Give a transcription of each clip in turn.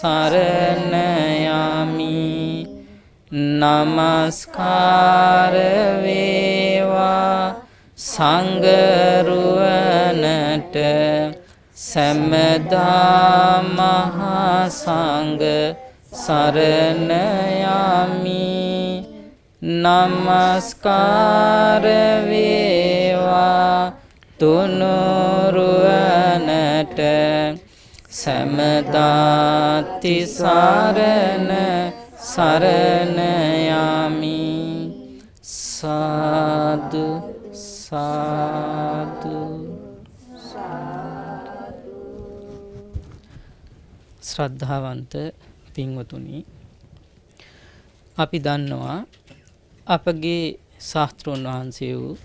සරණයාමි නමස්කාරවේවා සංගරුවනට සැමදා මහා සංග සරණයාමි නමස්කාරවේවා තුනුරුවනට සැමදාති සරණ සරණ යමි සාදු සාදු ශ්‍රද්ධාවන්ත පින්වතුනි අපි දන්නවා අපගේ ශාස්ත්‍රෝන් වහන්සේ වූ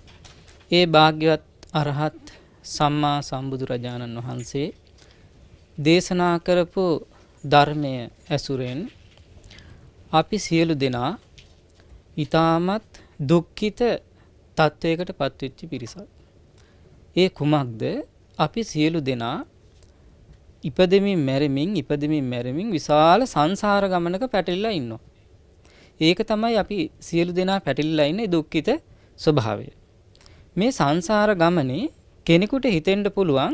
ඒ භාග්‍යවත් අරහත් සම්මා සම්බුදුරජාණන් වහන්සේ දේශනා කරපු ධර්මය ඇසුරෙන් අපි සියලු දෙනා ඊටමත් දුක්ඛිත තත්වයකට පත්වෙච්ච පිරිසක්. ඒ කුමක්ද? අපි සියලු දෙනා ඉපදෙමින් මැරෙමින් ඉපදෙමින් මැරෙමින් විශාල සංසාර ගමනක පැටලිලා ඉන්නවා. ඒක තමයි අපි සියලු දෙනා පැටලිලා ඉන්නේ දුක්ඛිත ස්වභාවය. මේ සංසාර ගමනේ කෙනෙකුට හිතෙන්න පුළුවන්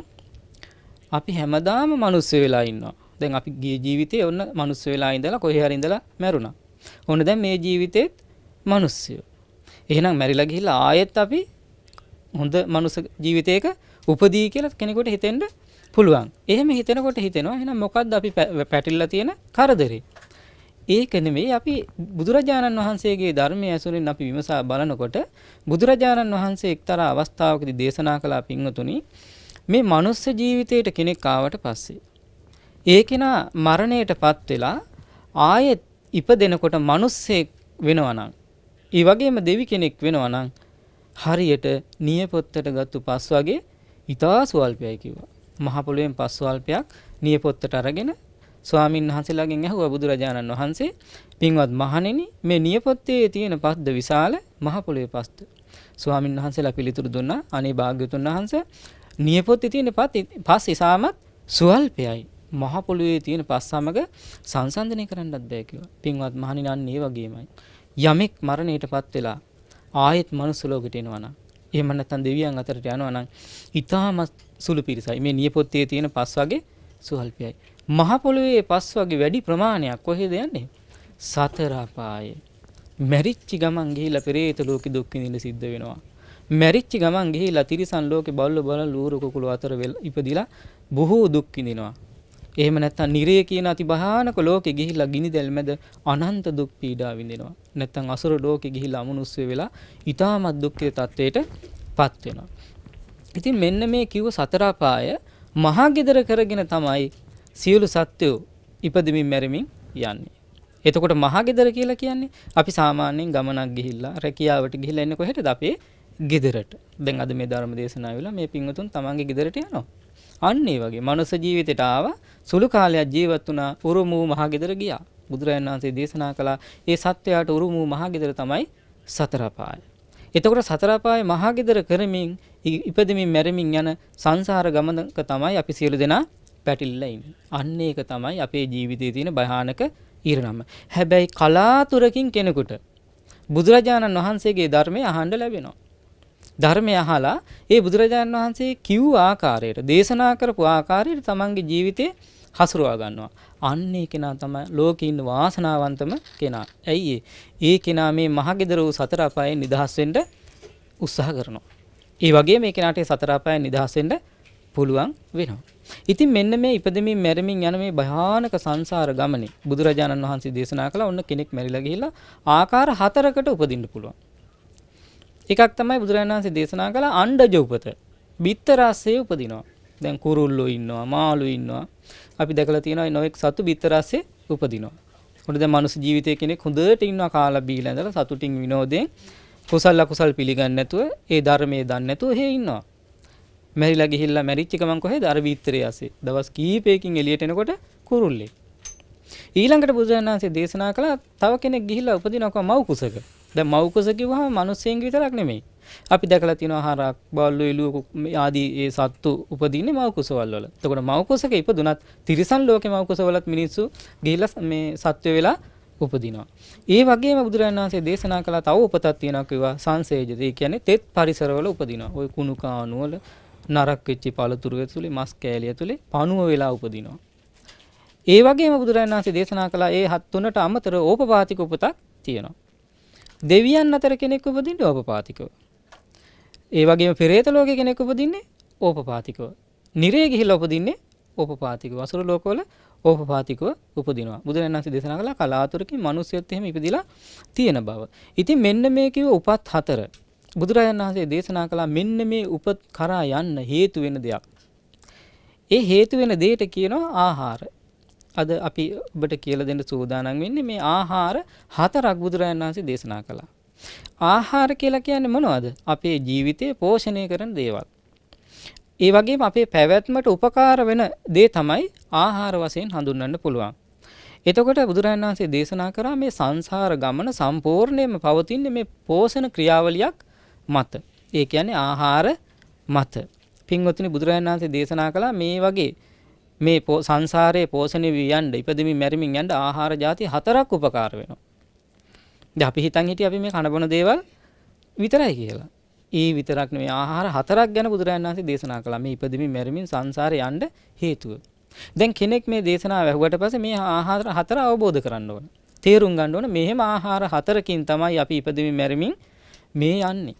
අපි හැමදාම මනුස්ස වෙලා ඉන්නවා. දැන් අපි ගිය ජීවිතේ ඔන්න මනුස්ස වෙලා ඉඳලා කොහේ හරි ඉඳලා මැරුණා. ඔන්න දැන් මේ ජීවිතේත් මනුස්සයෝ. එහෙනම් මැරිලා ගිහිල්ලා ආයෙත් අපි හොඳ මනුස්ස ජීවිතයක උපදී කියලා කෙනෙකුට හිතෙන්න පුළුවන්. එහෙම හිතනකොට හිතෙනවා එහෙනම් මොකද්ද අපි පැටලලා තියෙන කරදරේ? ඒක නෙමෙයි අපි බුදුරජාණන් වහන්සේගේ ධර්මය ඇසුරෙන් අපි විමසා බලනකොට බුදුරජාණන් වහන්සේ එක්තරා අවස්ථාවකදී දේශනා කළා පින්වතුනි මේ මනුස්ස ජීවිතයට කෙනෙක් ආවට පස්සේ ඒ කෙනා මරණයටපත් වෙලා ආයෙත් ඉපදෙනකොට මිනිස්සෙක් වෙනවනම් ඒ වගේම දෙවි කෙනෙක් වෙනවනම් හරියට නියපොත්තට ගත්තු පස් වගේ ඊතා සුවල්පයයි කිව්වා. මහ පොළොවෙන් පස් සුවල්පයක් නියපොත්තට අරගෙන ස්වාමින් වහන්සේලාගෙන් ඇහුවා බුදුරජාණන් වහන්සේ පින්වත් මහණෙනි මේ නියපොත්තේ තියෙන පස්ද විශාල මහ පොළොවේ පස්ද ස්වාමින් වහන්සේලා පිළිතුරු දුන්නා අනේ භාග්‍යතුන් වහන්සේ නියපොත්තේ තියෙන පස් ඉසාමත් සුවල්පයයි. මහ පොළොවේ තියෙන පස් සමග සංසන්දනය කරන්නත් බෑ කියලා. පින්වත් මහණිනන් ඒ වගේමයි. යමෙක් මරණයටපත් වෙලා ආයෙත් මනුස්ස ලෝකෙට එනවා නම් එහෙම නැත්නම් දෙවියන් අතරට යනවා නම් ඊටමත් සුළු පිරිසයි. මේ නියපොත්තේ තියෙන පස් වගේ සුවල්පයයි. මහ පොළොවේ පස් වගේ වැඩි ප්‍රමාණයක් කොහෙද යන්නේ? සතර අපායේ. මැරිච්චි ගමන් ගිහිලා පෙරේත ලෝකෙ දුක් විඳින්න සිද්ධ වෙනවා. මැරිච්චි ගමන් ගිහිලා තිරිසන් ලෝකේ බල්ලෝ බල ලූරු කුකුළු අතර ඉපදිලා බොහෝ දුක් විඳිනවා. එහෙම නැත්නම් නිරේ කියන අති භයානක ලෝකෙ ගිහිල්ලා ගිනිදැල් මැද අනන්ත දුක් පීඩා විඳිනවා. නැත්නම් අසුර ලෝකෙ ගිහිල්ලා අමනුෂ්‍ය වෙලා ඊටමත් දුක්ඛිත තත්වයටපත් වෙනවා. ඉතින් මෙන්න මේ කිව්ව සතර අපාය මහා gedara කරගෙන තමයි සියලු සත්වෝ ඉපදෙමින් මැරෙමින් යන්නේ. එතකොට මහා gedara කියලා කියන්නේ අපි සාමාන්‍යයෙන් ගමනක් ගිහිල්ලා රැකියාවට ගිහිල්ලා එන්නේ කොහෙටද අපේ ගෙදරට දැන් අද මේ ධර්ම දේශනා වෙලා මේ පින්වතුන් තමන්ගේ ගෙදරට යනවා. අන්න ඒ වගේ මනුස්ස ජීවිතයට ආව සුළු කාලයක් ජීවත් වුණා උරුම වූ මහ ගෙදර ගියා. බුදුරජාණන් වහන්සේ දේශනා කළා ඒ සත්වයාට උරුම වූ මහ ගෙදර තමයි සතර පාය. එතකොට සතර පාය මහ ගෙදර කරමින් ඉපදෙමින් මැරෙමින් යන සංසාර ගමනක තමයි අපි සියලු දෙනා පැටලිලා ඉන්නේ. අන්න ඒක තමයි අපේ ජීවිතයේ තියෙන භයානක ඊරණම. හැබැයි කලාතුරකින් කෙනෙකුට බුදුරජාණන් වහන්සේගේ ධර්මය අහන්න ලැබෙනවා. ධර්මය අහලා ඒ බුදුරජාණන් වහන්සේ කිව් ආකාරයට දේශනා කරපු ආකාරයට තමන්ගේ ජීවිතය හසුරුවා ගන්නවා. අන්න ඒ කෙනා තමයි ලෝකේ ඉන්න වාසනාවන්තම කෙනා. ඇයි ඒ කෙනා මේ මහගෙදර වූ සතර අපායෙන් නිදහස් වෙන්න උත්සාහ කරනවා. ඒ වගේ මේ කෙනාට සතර අපායෙන් නිදහස් වෙන්න පුළුවන් වෙනවා. ඉතින් මෙන්න මේ ඉපදෙමින් මැරෙමින් යන මේ භයානක සංසාර ගමනේ බුදුරජාණන් වහන්සේ දේශනා කළා ඔන්න කෙනෙක් මැරිලා ගිහිල්ලා ආකාර හතරකට උපදින්න පුළුවන්. එකක් තමයි බුදුරජාණන් වහන්සේ දේශනා කළ අණ්ඩජ උපත. බිත්තරාසයේ උපදිනවා. දැන් කුරුල්ලෝ ඉන්නවා, මාළු ඉන්නවා. අපි දැකලා තියෙනවා නොඑක් සතු බිත්තරාසයේ උපදිනවා. උඩ දැන් මනුස්ස ජීවිතයේ කෙනෙක් හොඳට ඉන්නවා කාලා බීලා ඉඳලා සතුටින් විනෝදයෙන් කුසල් අකුසල් පිළිගන්නේ නැතුව ඒ ධර්මයේ දන්නේ නැතුව එහෙ ඉන්නවා. මැරිලා ගිහිල්ලා මැරිච්ච ගමන් කොහෙද අර බිත්තරාසයේ. දවස් කීපයකින් එළියට එනකොට කුරුල්ලෙක්. ඊළඟට බුදුරජාණන් වහන්සේ දේශනා කළා තව කෙනෙක් ගිහිල්ලා උපදිනවා මව් කුසක. දැන් මව් කුස කිව්වහම මිනිස්සුන්ගේ විතරක් නෙමෙයි. අපි දැකලා තියෙනවා හරක්, බල්ලු, එළුව ආදී ඒ සත්තු උපදින්නේ මව් කුසවල වල. එතකොට මව් කුසක ඉපදුනත් තිරිසන් ලෝකේ මව් කුසවලත් මිනිස්සු ගිහිල්ලා මේ සත්ව වෙලා උපදිනවා. ඒ වගේම බුදුරජාණන් වහන්සේ දේශනා කළ තව උපතක් තියෙනවා කිව්වා සංසේජිත. ඒ කියන්නේ තෙත් පරිසරවල උපදිනවා. ওই කුණු කාණු වල නරක් වෙච්ච පළතුරු ඇතුලේ මස් කෑලි ඇතුලේ පණුව වෙලා උපදිනවා. ඒ වගේම බුදුරජාණන් වහන්සේ දේශනා කළා ඒ හත් තුනට අමතර ඕපපාතික උපතක් තියෙනවා. දෙවියන් අතර කෙනෙක් උපදින්නේ ඕපපාතිකව. ඒ වගේම පෙරේත ලෝකයේ කෙනෙක් උපදින්නේ ඕපපාතිකව. නිරේ ගිහිල්ලා උපදින්නේ ඕපපාතිකව. අසුර ලෝකවල ඕපපාතිකව උපදිනවා. බුදුරජාණන් වහන්සේ දේශනා කළා කලාතුරකින් මිනිස්සුත් එහෙම ඉපදිලා තියෙන බව. ඉතින් මෙන්න මේ කිව්ව උපත් හතර. බුදුරජාණන් වහන්සේ දේශනා කළා මෙන්න මේ උපත් කරා යන්න හේතු වෙන දෙයක්. ඒ හේතු වෙන දෙයට කියනවා ආහාර. අද අපි ඔබට කියලා දෙන්න සූදානම් වෙන්නේ මේ ආහාර හතරක් බුදුරජාණන් වහන්සේ දේශනා කළා. ආහාර කියලා කියන්නේ මොනවද? අපේ ජීවිතය පෝෂණය කරන දේවල්. ඒ වගේම අපේ පැවැත්මට උපකාර වෙන දේ තමයි ආහාර වශයෙන් හඳුන්වන්න පුළුවන්. එතකොට බුදුරජාණන් වහන්සේ දේශනා කරා මේ සංසාර ගමන සම්පූර්ණයෙන්ම පවතින්නේ මේ පෝෂණ ක්‍රියාවලියක් මත. ඒ කියන්නේ ආහාර මත. පින්වත්නි බුදුරජාණන් වහන්සේ දේශනා කළා මේ වගේ මේ සංසාරයේ පෝෂණය වී යන්න ඉපදෙමින් මැරිමින් යන්න ආහාර ಜಾති හතරක් උපකාර වෙනවා. ඉතින් අපි හිතන් හිටියේ අපි මේ කන බොන දේවල් විතරයි කියලා. ඒ විතරක් නෙවෙයි ආහාර හතරක් ගැන බුදුරජාණන් වහන්සේ දේශනා කළා. මේ ඉපදෙමින් මැරිමින් සංසාරේ යන්න හේතුව. දැන් කෙනෙක් මේ දේශනාව ඇහුවට පස්සේ මේ ආහාර හතර අවබෝධ කරන්න ඕන. තේරුම් ගන්න ඕන මෙහෙම ආහාර හතරකින් තමයි අපි ඉපදෙමින් මැරිමින් මේ යන්නේ.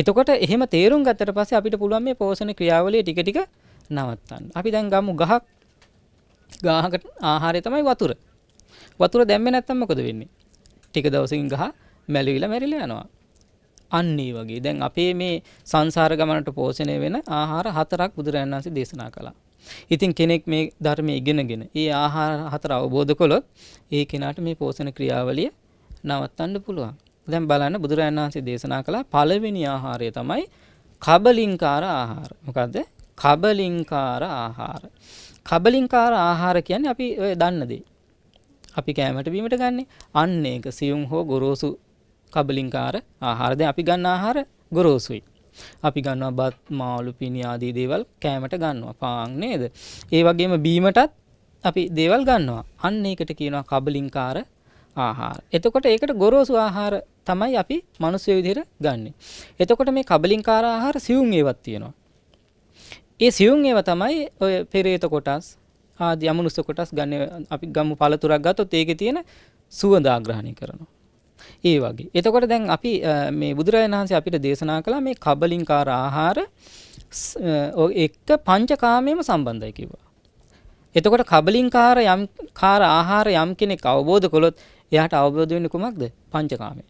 එතකොට එහෙම තේරුම් ගත්තට පස්සේ අපිට පුළුවන් මේ පෝෂණ ක්‍රියාවලිය ටික ටික නවත්තන්න. අපි දැන් ගමු ගහක් ගාහකට ආහාරය තමයි වතුර. වතුර දැම්මේ නැත්තම් මොකද වෙන්නේ? ටික දවසකින් ගහ මැලිවිලා මැරිලා යනවා. අන්න ඒ වගේ. දැන් අපේ මේ සංසාර ගමනට පෝෂණය වෙන ආහාර හතරක් බුදුරජාණන් වහන්සේ දේශනා කළා. ඉතින් කෙනෙක් මේ ධර්මයේ ඉගෙනගෙන ඒ ආහාර හතර අවබෝධ කළොත් ඒ කෙනාට මේ පෝෂණ ක්‍රියාවලිය නවත්තන්න පුළුවන්. දැන් බලන්න බුදුරජාණන් වහන්සේ දේශනා කළා පළවෙනි ආහාරය තමයි කබලින්කාර ආහාර. මොකද්ද? කබලින්කාර ආහාර. කබලින්කාර ආහාර කියන්නේ අපි ඔය දන්න දේ. අපි කෑමට බීමට ගන්නේ අන්න ඒක සියුම් හෝ ගොරෝසු කබලින්කාර ආහාර. දැන් අපි ගන්න ආහාර ගොරෝසුයි. අපි ගන්නවා බත්, මාළු, පිණි ආදී දේවල් කෑමට ගන්නවා. පාන් නේද? ඒ වගේම බීමටත් අපි දේවල් ගන්නවා. අන්න ඒකට කියනවා කබලින්කාර ආහාර. එතකොට ඒකට ගොරෝසු ආහාර තමයි අපි මිනිස්සු විදිහට ගන්නෙ. එතකොට මේ කබලින්කාර ආහාර සියුම් ඒවත් තියෙනවා. ඒ සියුම් ඒව තමයි ඔය පෙරේත කොටස් ආදී අමනුස්ස කොටස් ගන්න අපි ගමු පළතුරක් ගත්තොත් ඒකේ තියෙන සුවඳ ආග්‍රහණය කරනවා. ඒ වගේ. එතකොට දැන් අපි මේ බුදුරජාණන් වහන්සේ අපිට දේශනා කළා මේ කබලින්කාර ආහාර එක්ක පංචකාමයේම සම්බන්ධයි කිව්වා. එතකොට කබලින්කාර යම් කාර ආහාර යම් කෙනෙක් අවබෝධ කළොත් එයාට අවබෝධ වෙන්නේ කුමක්ද? පංචකාමය.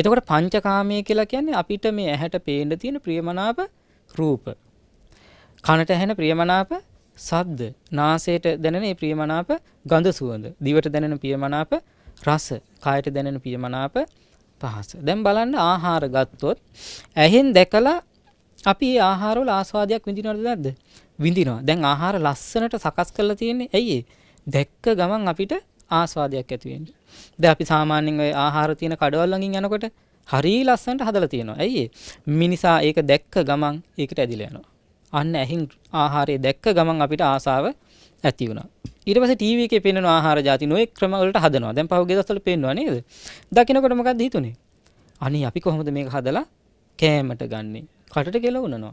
එතකොට පංචකාමය කියලා කියන්නේ අපිට මේ ඇහැට පේන්න තියෙන ප්‍රියමනාප රූප. කනට ඇහෙන ප්‍රියමනාප සද්ද නාසයට දැනෙන ඒ ප්‍රියමනාප ගඳ සුවඳ දිවට දැනෙන ප්‍රියමනාප රස කයට දැනෙන ප්‍රියමනාප පහස දැන් බලන්න ආහාර ගත්තොත් ඇහෙන් දැකලා අපි ඒ ආහාරවල ආස්වාදයක් විඳිනවද නැද්ද විඳිනවා දැන් ආහාර ලස්සනට සකස් කරලා තියෙන්නේ ඇයි දැක්ක ගමන් අපිට ආස්වාදයක් ඇති වෙන්නේ දැන් අපි සාමාන්‍යයෙන් ওই ආහාර තියෙන කඩවල් ළඟින් යනකොට හරී ලස්සනට හදලා තියෙනවා ඇයි මිනිසා ඒක දැක්ක ගමන් ඒකට ඇදිලා යනවා අන්න ඇහින් ආහාරය දැක්ක ගමන් අපිට ආසාව ඇති වුණා. ඊට පස්සේ ටීවී එකේ පෙන්වන ආහාර જાති නොයෙක් ක්‍රම වලට හදනවා. දැන් පහුගිය දවස්වල පෙන්වුවා නේද? දකින්නකොට මොකද්ද හිතුනේ? අනේ අපි කොහොමද මේක හදලා කෑමට ගන්නෙ? කටට කෙලවුණනවා.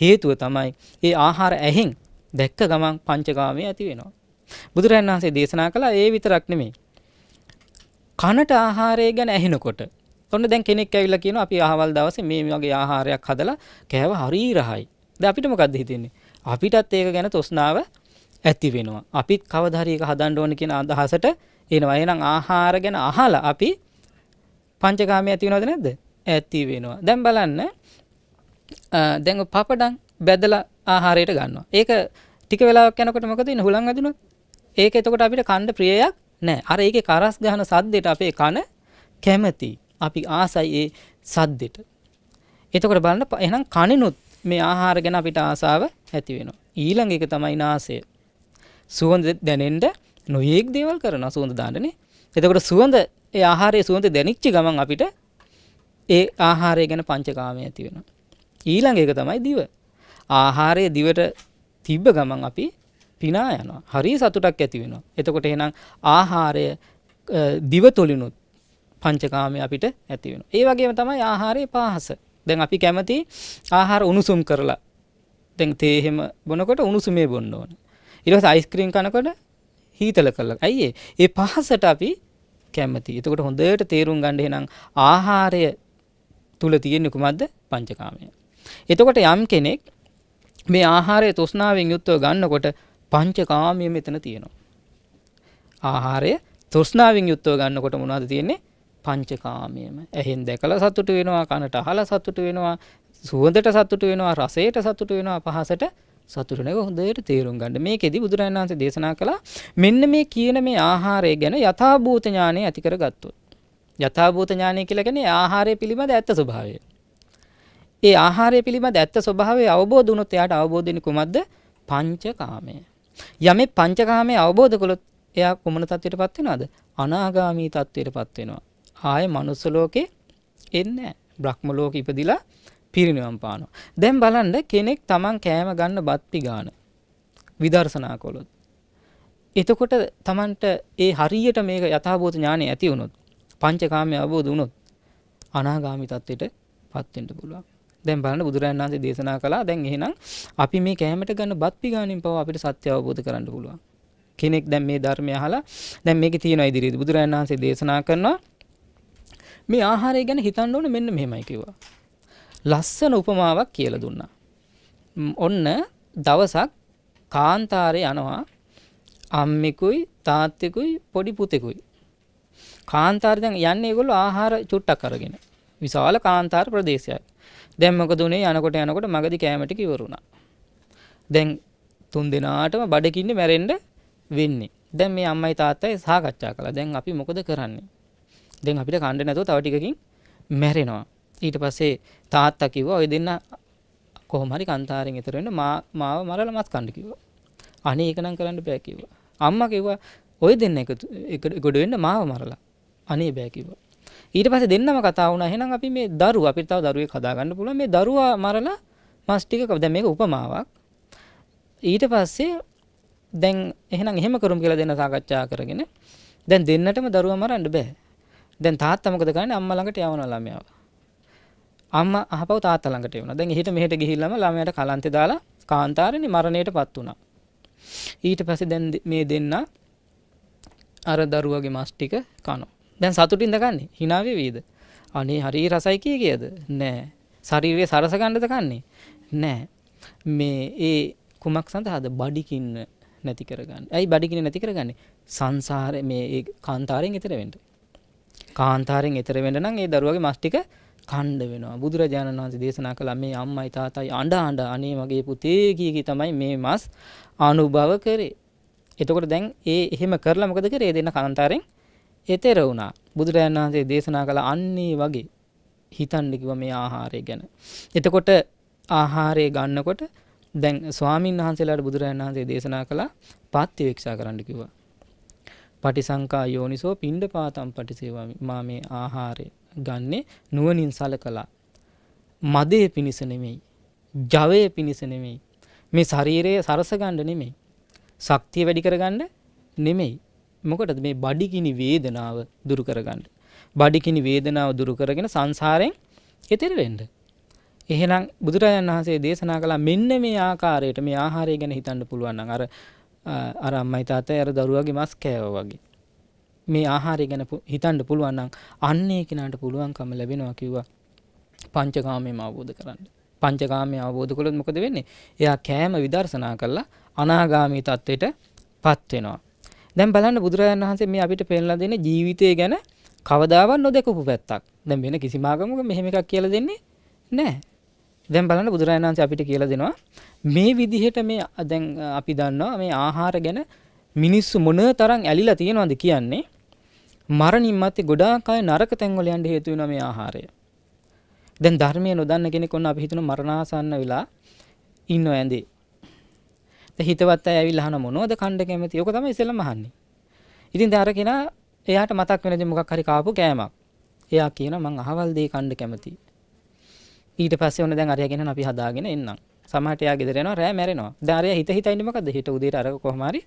හේතුව තමයි ඒ ආහාර ඇහෙන් දැක්ක ගමන් පංචකාමය ඇති වෙනවා. බුදුරජාණන් වහන්සේ දේශනා කළා ඒ විතරක් නෙමෙයි. කනට ආහාරය ගැන ඇහෙනකොට ඔන්න දැන් කෙනෙක් ඇවිල්ලා කියනවා අපි අහවල් දවසේ මේ වගේ ආහාරයක් හදලා කෑව හරි රහයි. ද අපිට මොකක්ද හිතෙන්නේ අපිටත් ඒක ගැන තොස්නාව ඇති වෙනවා අපිත් කවදහරක හදන්න ඕන කියන අදහසට එනවා එහෙනම් ආහාර ගැන අහලා අපි පංචකාමයේ ඇති වෙනවද නැද්ද ඇති වෙනවා දැන් බලන්න දැන් පපඩම් බැදලා ආහාරයට ගන්නවා ඒක ටික වෙලාවක් යනකොට මොකද වෙන්නේ හුලං ඇදුනොත් ඒක එතකොට අපිට කන්න ප්‍රියයක් නැහැ අර ඒකේ කරස් ගහන සද්දෙට අපේ කන කැමති අපි ආසයි ඒ සද්දෙට එතකොට බලන්න එහෙනම් කනිනුත් මේ ආහාර ගැන අපිට ආසාව ඇති වෙනවා. ඊළඟ එක තමයි නාසය. සුවඳ දැනෙන්න නොයේක් දේවල් කරනවා සුවඳ දාන්නනේ. එතකොට සුවඳ ඒ ආහාරයේ සුවඳ දැනෙච්ච ගමන් අපිට ඒ ආහාරය ගැන පංචකාමය ඇති වෙනවා. ඊළඟ එක තමයි දිව. ආහාරයේ දිවට තිබ්බ ගමන් අපි පිනා යනවා. හරිය සතුටක් ඇති වෙනවා. එතකොට එහෙනම් ආහාරය දිව තුලිනුත් පංචකාමය අපිට ඇති වෙනවා. ඒ වගේම තමයි ආහාරයේ පහස. දැන් අපි කැමති ආහාර උණුසුම් කරලා දැන් තේ එහෙම බොනකොට උණුසුමේ බොන්න ඕන ඊට පස්සේ අයිස්ක්‍රීම් කනකොට හීතල කරලා අයියේ ඒ පහසට අපි කැමති එතකොට හොඳට තේරුම් ගන්න එහෙනම් ආහාරය තුල තියෙන්නේ කුමක්ද පංචකාමය එතකොට යම් කෙනෙක් මේ ආහාරය තෘෂ්ණාවෙන් යුක්තව ගන්නකොට පංචකාමය මෙතන තියෙනවා ආහාරය තෘෂ්ණාවෙන් යුක්තව ගන්නකොට මොනවද තියෙන්නේ පංචකාමයම ඇහෙන් දැකලා සතුට වෙනවා කනට අහලා සතුට වෙනවා සුවඳට සතුට වෙනවා රසයට සතුට වෙනවා පහසට සතුටනක හොඳයට තේරුම් ගන්න මේකෙදි බුදුරජාණන් වහන්සේ දේශනා කළා මෙන්න මේ කියන මේ ආහාරය ගැන යථාභූත ඥානය ඇති කරගත්තොත් යථාභූත ඥානය කියලා කියන්නේ ආහාරය පිළිබඳ ඇත්ත ස්වභාවය. ඒ ආහාරය පිළිබඳ ඇත්ත ස්වභාවය අවබෝධ වුණොත් එයාට අවබෝධ වෙන්නේ කුමක්ද? පංචකාමය. යමේ පංචකාමය අවබෝධ කළොත් එයා කුමන තත්ත්වයටපත් වෙනවද? අනාගාමී තත්ත්වයටපත් වෙනවා. ආය මනුස්ස ලෝකේ එන්නේ බ්‍රහ්ම ලෝක ඉපදිලා පිරිනිවන් පානවා. දැන් බලන්න කෙනෙක් Taman කෑම ගන්න බත්ති ගන්න විදර්ශනා කළොත්. එතකොට Tamanට ඒ හරියට මේක යථාභූත ඥානය ඇති වුණොත් පංචකාමය අවබෝධ වුණොත් අනාගාමී තත්ත්වයටපත් වෙන්න පුළුවන්. දැන් බලන්න බුදුරජාණන් වහන්සේ දේශනා කළා දැන් එහෙනම් අපි මේ කැමරට ගන්න බත් පිගානින් පව අපිට සත්‍ය අවබෝධ කරගන්න පුළුවන් කෙනෙක් දැන් මේ ධර්මය අහලා දැන් මේකේ තියෙන ඉදිරියේ බුදුරජාණන් වහන්සේ දේශනා කරනවා මේ ආහාරය ගැන හිතන්න ඕන මෙන්න මෙහෙමයි කිව්වා. ලස්සන උපමාවක් කියලා දුන්නා. ඔන්න දවසක් කාන්තාරේ යනවා අම්මෙකුයි තාත්තෙකුයි පොඩි පුතෙකුයි. කාන්තාරේ දැන් යන්නේ ඒගොල්ලෝ ආහාර චුට්ටක් අරගෙන. විශාල කාන්තාර ප්‍රදේශයක්. දැන් මොකද උනේ යනකොට යනකොට මගදී කෑමට කිවර වුණා. දැන් තුන් දිනාටම බඩකින්නේ මැරෙන්න වෙන්නේ. දැන් මේ අම්මයි තාත්තයි සාකච්ඡා කළා. දැන් අපි මොකද කරන්නේ? දැන් අපිට කන්න නැතුව තව ටිකකින් මැරෙනවා. ඊට පස්සේ තාත්තා කිව්වා ඔය දෙන්න කොහොම හරි කන්තාරෙන් ඈතර වෙන්න මා මාව මරලා මත් කන්න කිව්වා. අනේ ඒක නම් කරන්න බෑ කිව්වා. අම්මා කිව්වා ඔය දෙන්න එකතු ගොඩ වෙන්න මාව මරලා. අනේ බෑ කිව්වා. ඊට පස්සේ දෙන්නම කතා වුණා. එහෙනම් අපි මේ දරුවා අපිට තව දරුවෙක් හදා ගන්න පුළුවන්. මේ දරුවා මරලා මස් ටික දැන් මේක උපමාවක්. ඊට පස්සේ දැන් එහෙනම් එහෙම කරුම් කියලා දෙන්න සාකච්ඡා කරගෙන දැන් දෙන්නටම දරුවා මරන්න බෑ. දැන් තාත්තා මොකද කරන්නේ අම්මා ළඟට යවනවා ළමයාව. අම්මා අහපව තාත්තා ළඟට යවනවා. දැන් එහෙට මෙහෙට ගිහිල්ලාම ළමයාට කලන්තේ දාලා කාන්තාරේනේ මරණයටපත් වුණා. ඊට පස්සේ දැන් මේ දෙන්න අර දරුවගේ මස් ටික කනවා. දැන් සතුටින්ද කන්නේ? hinaවේ වේද? අනේ හරි රසයි කිය කියද? නෑ. ශරීරය සරස ගන්නද කන්නේ? නෑ. මේ ඒ කුමක් සඳහාද? බඩිකින්න නැති කරගන්න. ඇයි බඩිකින්න නැති කරගන්නේ? සංසාරේ මේ කාන්තාරයෙන් ඈතර වෙන්නේ. කාන්තාරෙන් එතර වෙන්න නම් ඒ දරුවගේ මස් ටික කණ්ඩ වෙනවා බුදුරජාණන් වහන්සේ දේශනා කළා මේ අම්මයි තාතයි අඬ අඬ අනේ මගේ පුතේ කී කී තමයි මේ මස් අනුභව කරේ. එතකොට දැන් ඒ එහෙම කරලා මොකද කරේ? දෙන්න කාන්තාරෙන් එතෙර වුණා. බුදුරජාණන් වහන්සේ දේශනා කළ අන්නේ වගේ හිතන්න කිව්ව මේ ආහාරය ගැන. එතකොට ආහාරය ගන්නකොට දැන් ස්වාමින් වහන්සේලාට බුදුරජාණන් වහන්සේ දේශනා කළා පත්තිවේක්ෂා කරන්න කිව්වා. පටිසංකා යෝනිසෝ පින්ඩ පාතම් පටිසේවමි මා මේ ආහාරය ගන්නේ නුවණින් සලකලා මදේ පිණිස නෙමෙයි ජවය පිණිස නෙමෙයි මේ ශරීරයේ සරස ගන්න නෙමෙයි ශක්තිය වැඩි කරගන්න නෙමෙයි මොකටද මේ බඩිකිනි වේදනාව දුරු කරගන්න බඩිකිනි වේදනාව දුරු කරගෙන සංසාරයෙන් එතෙර වෙන්න එහෙනම් බුදුරජාණන් වහන්සේ දේශනා කළා මෙන්න මේ ආකාරයට මේ ආහාරය ගැන හිතන්න පුළුවන් නම් අර අර අම්මයි තාත්තයි අර දරුවාගේ මස් කෑවා වගේ. මේ ආහාරය ගැන හිතන්න පුළුවන් නම් අන්න ඒ කෙනාට පුළුවන්කම ලැබෙනවා කිව්වා පංචකාමයේම අවබෝධ කරන්න. පංචකාමයේ අවබෝධ කළොත් මොකද වෙන්නේ? එයා කෑම විදර්ශනා කරලා අනාගාමී තත්වයට පත් වෙනවා. දැන් බලන්න බුදුරජාණන් වහන්සේ මේ අපිට පෙන්ලා දෙන්නේ ජීවිතය ගැන කවදාවත් නොදකපු පැත්තක්. දැන් වෙන කිසිම ආගමක මෙහෙම එකක් කියලා දෙන්නේ නැහැ. දැන් බලන්න බුදුරජාණන් වහන්සේ අපිට කියලා දෙනවා මේ විදිහට මේ දැන් අපි දන්නවා මේ ආහාර ගැන මිනිස්සු මොන තරම් ඇලිලා තියෙනවද කියන්නේ මරණින් මත්තේ ගොඩාක් අය නරක තැන්වල යන්න හේතු වෙනවා මේ ආහාරය. දැන් ධර්මය නොදන්න කෙනෙක් ඔන්න අපි හිතන මරණාසන්න වෙලා ඉන්නව ඇඳේ. දැන් හිතවත් අය ඇවිල්ලා අහන මොනවද කණ්ඩ කැමති? ඕක තමයි ඉස්සෙල්ලම අහන්නේ. ඉතින් දැන් අර කෙනා එයාට මතක් වෙනදී මොකක් හරි කාපු කෑමක්. එයා කියනවා මං අහවල් දෙය කණ්ඩ කැමතියි. ඊට පස්සේ ඔන්න දැන් අරයා ගෙනහන අපි හදාගෙන එන්නම්. සමහරට එයා ගෙදර යනවා රෑ මැරෙනවා. දැන් අරයා හිත හිතා ඉන්නේ මොකද්ද? හිත උදේට අර කොහොම හරි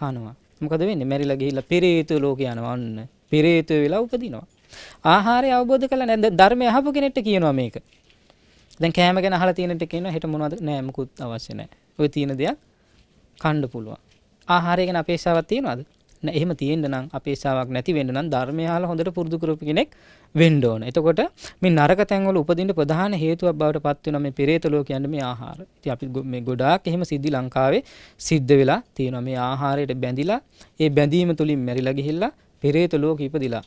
කනවා. මොකද වෙන්නේ? මැරිලා ගිහිල්ලා පිරිත ලෝක යනවා අන්න. පිරිත වෙලා උපදිනවා. ආහාරය අවබෝධ කළා නේද? ධර්මය අහපු කෙනෙක්ට කියනවා මේක. දැන් කෑම ගැන අහලා තියෙනට කියනවා හෙට මොනවද? නෑ මුකුත් අවශ්‍ය නෑ. ඔය තියෙන දේක් කන්න පුළුවන්. ආහාරය ගැන අපේක්ෂාවක් තියනවද? එහෙම තියෙන්න නම් අපේසාවක් නැති වෙන්න නම් ධර්මය අහලා හොඳට පුරුදු කරපු කෙනෙක් වෙන්න ඕන. එතකොට මේ නරක තැන්වල උපදින්න ප්‍රධාන හේතුවක් බවට පත් වෙන මේ පෙරේත ලෝක කියන්නේ මේ ආහාර. ඉතින් අපි මේ ගොඩාක් එහෙම සිද්ධි ලංකාවේ සිද්ධ වෙලා තියෙනවා. මේ ආහාරයට බැඳිලා ඒ බැඳීම තුලින් මැරිලා ගිහිල්ලා පෙරේත ලෝක ඉපදිලා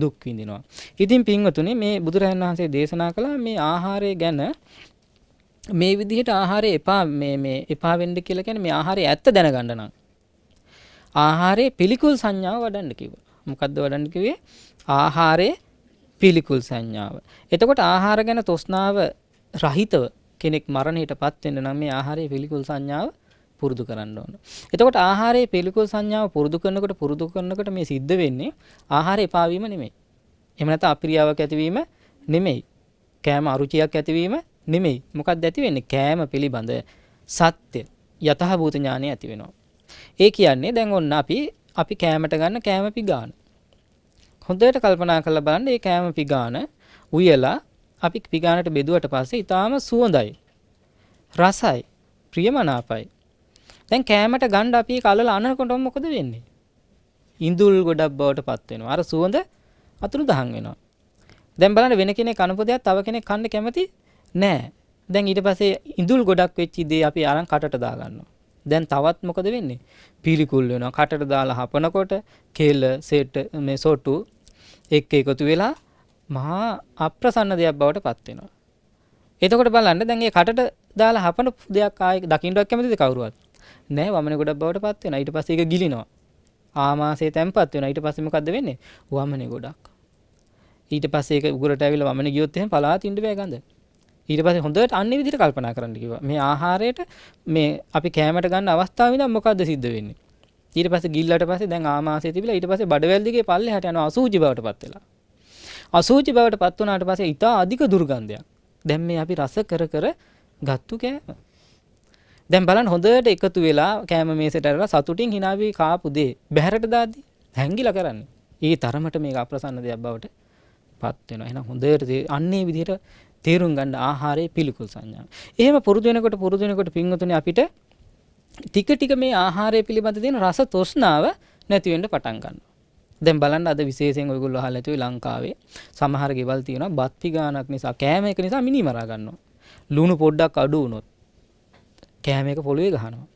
දුක් විඳිනවා. ඉතින් පින්වතුනි මේ බුදුරජාණන් වහන්සේ දේශනා කළා මේ ආහාරය ගැන මේ විදිහට ආහාරය එපා මේ මේ එපා වෙන්න කියලා කියන්නේ මේ ආහාරය ඇත්ත දැනගන්න නම් ආහාරයේ පිළිකුල් සංඥාව වඩන්න කිව්වා. මොකද්ද වඩන්න කිව්වේ? ආහාරයේ පිළිකුල් සංඥාව. එතකොට ආහාර ගැන තෘෂ්ණාව රහිතව කෙනෙක් මරණයටපත් වෙන්න නම් මේ ආහාරයේ පිළිකුල් සංඥාව පුරුදු කරන්න ඕන. එතකොට ආහාරයේ පිළිකුල් සංඥාව පුරුදු කරනකොට පුරුදු කරනකොට මේ සිද්ධ වෙන්නේ ආහාර එපා වීම නෙමෙයි. එහෙම නැත්නම් අප්‍රියාවක් ඇතිවීම නෙමෙයි. කෑම අරුචියක් ඇතිවීම නෙමෙයි. මොකක්ද ඇති වෙන්නේ? කෑම පිළිබඳ සත්‍ය යතහ භූත ඥානය ඇති වෙනවා. ඒ කියන්නේ දැන් ඔන්න අපි අපි කෑමට ගන්න කෑම පිගාන. හොඳට කල්පනා කරලා බලන්න මේ කෑම පිගාන උයලා අපි පිගානට බෙදුවට පස්සේ ඊටාම සුවඳයි. රසයි. ප්‍රියමනාපයි. දැන් කෑමට ගන්න අපි කලල අනනකොට මොකද වෙන්නේ? ඉඳුල් ගොඩක් බවට පත් වෙනවා. අර සුවඳ අතුරු දහන් වෙනවා. දැන් බලන්න වෙන කෙනෙක් කනපොදයක් තව කෙනෙක් කන්න කැමති නෑ. දැන් ඊට පස්සේ ඉඳුල් ගොඩක් වෙච්ච දේ අපි අරන් කටට දාගන්නවා. දැන් තවත් මොකද වෙන්නේ? පිළිකුල් වෙනවා. කටට දාලා හපනකොට කෙල සෙට මේ සොටු එක්ක එකතු වෙලා මහා අප්‍රසන්න දෙයක් බවට පත් වෙනවා. එතකොට බලන්න දැන් ඒ කටට දාලා හපන දෙයක් ආයේ දකින්නවත් කැමතිද කවුරුවත්? නෑ වමනේ ගොඩක් බවට පත් වෙනවා. ඊට පස්සේ ඒක ගිලිනවා. ආමාශයේ තැම්පත් වෙනවා. ඊට පස්සේ මොකද වෙන්නේ? වමනේ ගොඩක්. ඊට පස්සේ ඒක උගුරට ඇවිල්ලා වමනේ ගියොත් එහෙම පලාතින්ඩ බෑ ගඳ. ඊට පස්සේ හොඳට අන්න විදිහට කල්පනා කරන්න කිව්වා. මේ ආහාරයට මේ අපි කෑමට ගන්න අවස්ථාව ඉඳන් මොකද්ද සිද්ධ වෙන්නේ? ඊට පස්සේ ගිල්ලට පස්සේ දැන් ආමාශය තිබිලා ඊට පස්සේ බඩවැල්දිගේ පල්ලෙහාට යන අසූචි බවට පත් වෙලා. අසූචි බවට පත් වුණාට පස්සේ ඊට අධික දුර්ගන්ධයක්. දැන් මේ අපි රස කර කර ගත්තු කෑම. දැන් බලන්න හොඳට එකතු වෙලා කෑම මේසෙට අරලා සතුටින් hinaවි කාපු දේ බැහැරට දාද්දි හැංගිලා කරන්නේ. ඒ තරමට මේක අප්‍රසන්න දෙයක් බවට පත් වෙනවා. එහෙනම් හොඳට අන්නේ විදිහට තේරුම් ගන්න ආහාරයේ පිළිකුල් සංඥා. එහෙම පුරුදු වෙනකොට පුරුදු වෙනකොට පින්වතුනි අපිට ටික ටික මේ ආහාරය පිළිබඳ තියෙන රස තෘෂ්ණාව නැති වෙන්න පටන් ගන්නවා. දැන් බලන්න අද විශේෂයෙන් ඔයගොල්ලෝ අහලා ඇතුයි ලංකාවේ සමහර ගෙවල් තියෙනවා බත් පිගානක් නිසා කෑම එක නිසා මිනි මරා ගන්නවා. ලුණු පොඩ්ඩක් අඩු වුණොත් කෑම එක පොළවේ ගහනවා.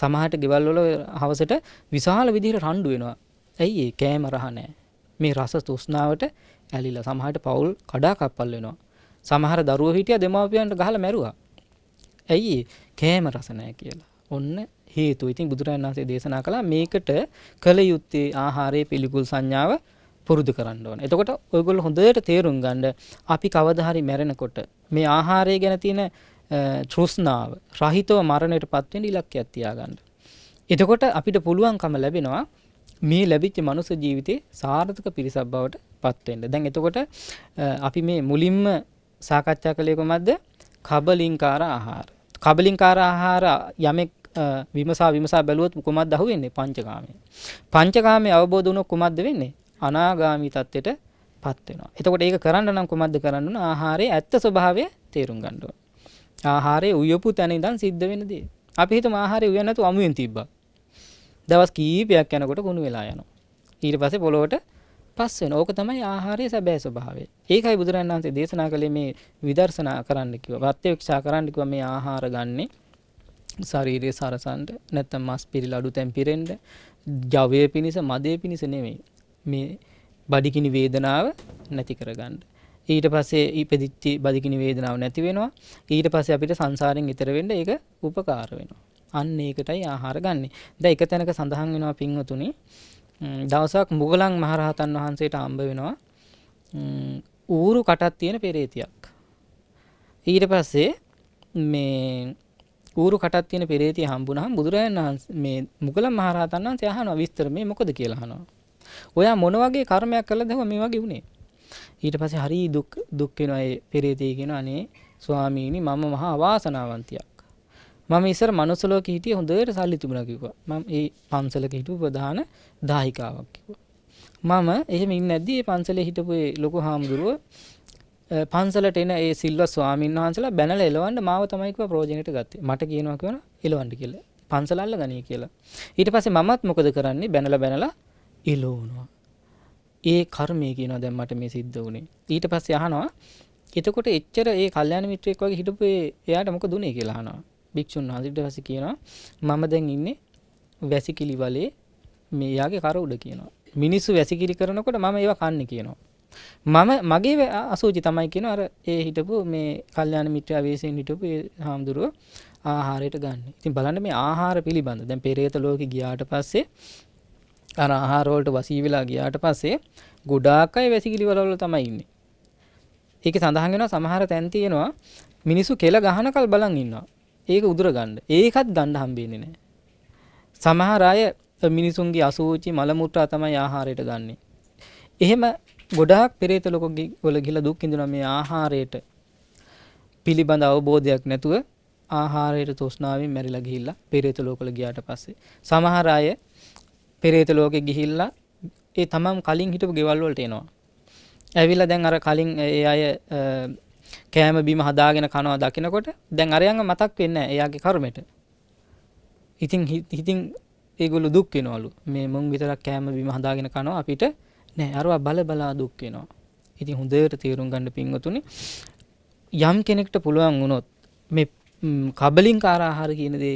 සමහරට ගෙවල් වල හවසට විශාල විදිහට රණ්ඩු වෙනවා. ඇයි ඒ කෑම රහ නැහැ. මේ රස තෘෂ්ණාවට ඇලිලා සමහරට පවුල් කඩාකප්පල් වෙනවා. සමහර දරුවෝ හිටියා දෙමාපියන්ට ගහලා මැරුවා. ඇයි කෑම රස නැහැ කියලා. ඔන්න හේතුව. ඉතින් බුදුරජාණන් වහන්සේ දේශනා කළා මේකට කල යුත්තේ ආහාරයේ පිළිකුල් සංඥාව පුරුදු කරන්න ඕන. එතකොට ඔයගොල්ලෝ හොඳට තේරුම් ගන්න අපි කවදා හරි මැරෙනකොට මේ ආහාරය ගැන තියෙන තෘෂ්ණාව රහිතව මරණයටපත් වෙන්න ඉලක්කයක් තියාගන්න. එතකොට අපිට පුළුවන්කම ලැබෙනවා මේ ලැබිච්ච මනුස්ස ජීවිතේ සාර්ථක පිරිසක් බවට පත් වෙන්න. දැන් එතකොට අපි මේ මුලින්ම සාකච්ඡා කළේ කොහොමද? කබලින්කාර ආහාර. කබලින්කාර ආහාර යමෙක් විමසා විමසා බැලුවොත් කුමක්ද අහුවෙන්නේ? පංචකාමය. පංචකාමයේ අවබෝධ වුණොත් කුමක්ද වෙන්නේ? අනාගාමී තත්ත්වයට පත් වෙනවා. එතකොට ඒක කරන්න නම් කුමක්ද කරන්න ඕන? ආහාරයේ ඇත්ත ස්වභාවය තේරුම් ගන්න ඕන. ආහාරයේ උයපු තැන ඉඳන් සිද්ධ වෙන දේ. අපි හිතමු ආහාරය උයන්නේ නැතුව අමුයෙන් තිබ්බා. දවස් කීපයක් යනකොට කුණු වෙලා යනවා. ඊට පස්සේ පොළොවට පස් වෙන. ඕක තමයි ආහාරයේ සැබෑ ස්වභාවය. ඒකයි බුදුරජාණන් වහන්සේ දේශනා කළේ මේ විදර්ශනා කරන්න කිව්වා. ප්‍රත්‍යක්ෂා කරන්න කිව්වා මේ ආහාර ගන්නේ ශරීරයේ සරසන්න නැත්නම් මස් පිළිල අඩු තැන් පිරෙන්න ජවයේ පිනිස මදේ පිනිස නෙමෙයි. මේ බඩගිනි වේදනාව නැති කරගන්න. ඊට පස්සේ ඉපදිච්ච බඩගිනි වේදනාව නැති වෙනවා. ඊට පස්සේ අපිට සංසාරයෙන් ඈතර වෙන්න ඒක උපකාර වෙනවා. අන්න ඒකටයි ආහාර ගන්න. දැන් එක තැනක සඳහන් වෙනවා පින්වතුනි දවසක් මුගලන් මහරහතන් වහන්සේට අම්භ වෙනවා ඌරු කටත් තියෙන පෙරේතියක් ඊට පස්සේ මේ ඌරු කටත් තියෙන පෙරේතිය හම්බුනහම බුදුරජාණන් වහන්සේ මේ මුගලන් මහරහතන් වහන්සේ අහනවා විස්තර මේ මොකද කියලා අහනවා ඔයා මොන වගේ කර්මයක් කළාද මේ වගේ වුනේ ඊට පස්සේ හරි දුක් දුක් වෙනවා ඒ පෙරේතිය කියන අනේ ස්වාමීනි මම මහා වාසනාවන්තියක් මම ඉස්සර මනුස්ස ලෝකේ හිටියේ හොඳට සල්ලි තිබුණා කිව්වා. මම ඒ පන්සලක හිටපු ප්‍රධාන දායිකාවක් කිව්වා. මම එහෙම ඉන්නේ නැද්දි ඒ පන්සලේ හිටපු ඒ ලොකු හාමුදුරුව පන්සලට එන ඒ සිල්වත් ස්වාමීන් වහන්සලා බැනලා එලවන්න මාව තමයි කිව්වා ප්‍රෝජෙනට ගත්තේ. මට කියනවා කියනවා එලවන්න කියලා. පන්සල අල්ලගනිය කියලා. ඊට පස්සේ මමත් මොකද කරන්නේ බැනලා බැනලා එලවනවා. ඒ කර්මය කියනවා දැන් මට මේ සිද්ධ වුණේ. ඊට පස්සේ අහනවා එතකොට එච්චර ඒ කල්යාණ මිත්‍රයෙක් වගේ හිටපු එයාට මොකද දුනේ කියලා අහනවා. භික්ෂුන් වහන්සට හස කියනවා මම දැන් ඉන්නේ වැසිකිලි වලේ මේයාගේ කර උඩ කියනවා මිනිස්සු වැසිකිලි කරනකොට මම ඒව කන්න කියනවා මම මගේ අසූචි තමයි කියන අර ඒ හිටපු මේ කල්්‍යයාන මිත්‍ර අවේසයෙන් හිටපු හාමුදුරුව ආහාරයට ගන්න ඉතින් බලන්න මේ ආහාර පිළිබඳ දැන් පෙරේත ලෝක ගියාට පස්සේ අර ආහාරෝලට වසී වෙලා ගියාට පස්සේ ගොඩාක්කයි වැසිකිලි වලවල තමයි ඉන්නේ ඒක සඳහන් වෙනවා සමහර තැන් තියෙනවා මිනිස්සු කෙල ගහනකල් බලන් ඉන්නවා ඒක උදුර ගන්න. ඒකත් ගන්න හම්බෙන්නේ නැහැ. සමහර අය මිනිසුන්ගේ අසූචි මල මුත්‍රා තමයි ආහාරයට ගන්නෙ. එහෙම ගොඩාක් පෙරේත ලෝකෙ වල ගිහිලා දුක් විඳිනවා මේ ආහාරයට පිළිබඳ අවබෝධයක් නැතුව ආහාරයට තෘෂ්ණාවෙන් මැරිලා ගිහිල්ලා පෙරේත ලෝකවල ගියාට පස්සේ සමහර අය පෙරේත ලෝකෙ ගිහිල්ලා ඒ තමම් කලින් හිටපු ගෙවල් වලට එනවා. ඇවිල්ලා දැන් අර කලින් ඒ අය කෑම බීම හදාගෙන කනවා දකිනකොට දැන් අරයන්ග මතක් වෙන්න එයාගේ කර්මයට ඉතින් හිතින් ඒගොලු දුක් වෙනවලු මේ මුං විතරක් කෑම බීම හදාගෙන කනවා අපිට නෑ අරවා බල බලා දුක් වෙනවා ඉතින් හොඳට තේරුම් ගන්න පින්වතුනි යම් කෙනෙක්ට පුළුවන් වුණොත් මේ කබලින් කාආහාර කියන දේ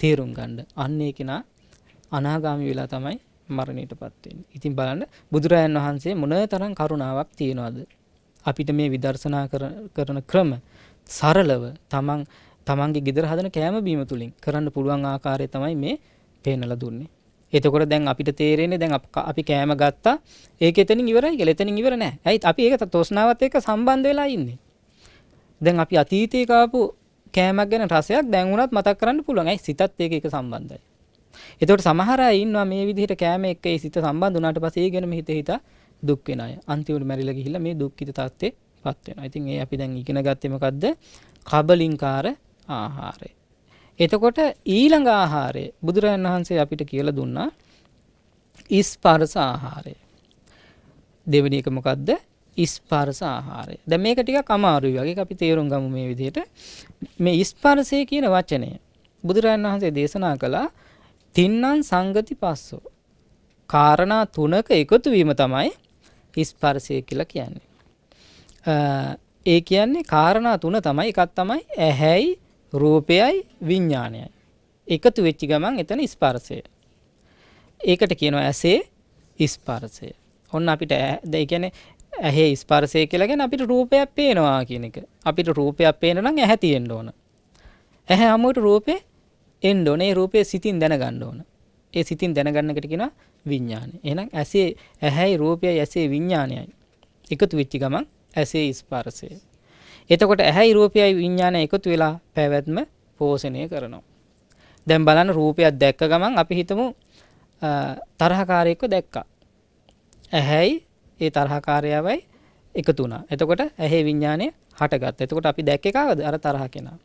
තේරුම් ගන්න අන්නේ කෙනා අනාගාමි වෙලා තමයි මරණයට පත්වෙන් ඉතින් බලන්න බුදුරජාන් වහන්සේ මොන තරම් කරුණාවක් තියෙනවද අපිට මේ විදර්ශනා කරන ක්‍රම සරලව තමන් තමන්ගේ ගෙදර හදන කෑම බීම තුලින් කරන්න පුළුවන් ආකාරය තමයි මේ පේනලා දුන්නේ. එතකොට දැන් අපිට තේරෙන්නේ දැන් අපි කෑම ගත්තා ඒක එතනින් ඉවරයි කියලා එතනින් ඉවර නෑ. ඇයි අපි ඒක තෝස්නාවත් එක්ක සම්බන්ධ වෙලා ඉන්නේ. දැන් අපි අතීතයේ කාපු කෑමක් ගැන රසයක් දැන් වුණත් මතක් කරන්න පුළුවන්. ඇයි සිතත් ඒක එක සම්බන්ධයි. එතකොට සමහර අය ඉන්නවා මේ විදිහට කෑම එක්ක ඒ සිත සම්බන්ධ වුණාට පස්සේ ඒ ගැනම හිත හිතා දුක් වෙන අය අන්තිමට මැරිලා ගිහිල්ලා මේ දුක්ඛිත තත්ත්වයටපත් වෙනවා. ඉතින් ඒ අපි දැන් ඉගෙන ගත්තේ මොකද්ද? කබලින්කාර ආහාරය. එතකොට ඊළඟ ආහාරය බුදුරජාණන් වහන්සේ අපිට කියලා දුන්නා ස්පර්ශ ආහාරය. දෙවෙනි එක මොකද්ද? ස්පර්ශ ආහාරය. දැන් මේක ටිකක් අමාරුයි වගේ අපි තේරුම් ගමු මේ විදිහට. මේ ස්පර්ශය කියන වචනය බුදුරජාණන් වහන්සේ දේශනා කළා තින්නම් සංගති පස්සෝ. කාරණා තුනක එකතු වීම තමයි ස්පර්සය කියලා කියන්නේ. ඒ කියන්නේ කාරණා තුන තමයි එකත් තමයි ඇහැයි රූපයයි විඤ්ඥානයයි. එකතු වෙච්චි ගමන් එතන ස්පර්සය. ඒකට කියනවා ඇසේ ඉස්පර්සය. ඔන්න අපිට දැ කියන ඇහේ ස්පර්සය කියලගෙන අපිට රූපයක් පේනවා කියන එක. අපිට රූපයක් පේන නම් ඇහැතියෙන්ඩ ඕන. ඇහැ හමුවට රූපය එන්ඩෝනේ රූපය සිතින් දැනගණ්ඩ ඕන ඒ සිතින් දැනගන්නකට කියන විඥානය. එහෙනම් ඇසේ ඇහැයි රූපයයි ඇසේ විඥානයයි එකතු වෙච්ච ගමන් ඇසේ ස්පර්ශය. එතකොට ඇහැයි රූපයයි විඥානය එකතු වෙලා පැවැත්ම පෝෂණය කරනවා. දැන් බලන්න රූපයක් දැක්ක ගමන් අපි හිතමු තරහකාරයෙක්ව දැක්කා. ඇහැයි ඒ තරහකාරයවයි එකතු වුණා. එතකොට ඇහි විඥානය හටගත්තා. එතකොට අපි දැක්කේ කාවද? අර තරහ කෙනා.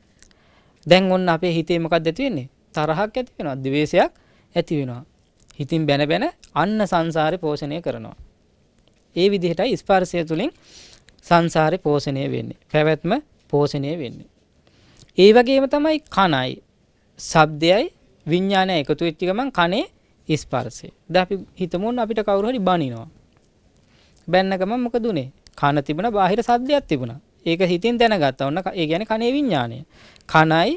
දැන් ඔන්න අපේ හිතේ මොකක්ද ඇති වෙන්නේ? තරහක් ඇති වෙනවා. ද්වේෂයක් ඇති වෙනවා. හිතින් බැන බැන අන්න සංසාරේ පෝෂණය කරනවා. ඒ විදිහටයි ස්පර්ශය තුලින් සංසාරේ පෝෂණය වෙන්නේ. පැවැත්ම පෝෂණය වෙන්නේ. ඒ වගේම තමයි කනයි, ශබ්දයයි, විඥානය එකතු වෙච්ච ගමන් කනේ ස්පර්ශය. දැන් අපි හිතමු අපිට කවුරු හරි බනිනවා. බැන්න ගමන් මොකද උනේ? කන තිබුණා බාහිර ශබ්දයක් තිබුණා. ඒක හිතින් දැනගත්තා. ඔන්න ඒ කියන්නේ කනේ විඥානය. කනයි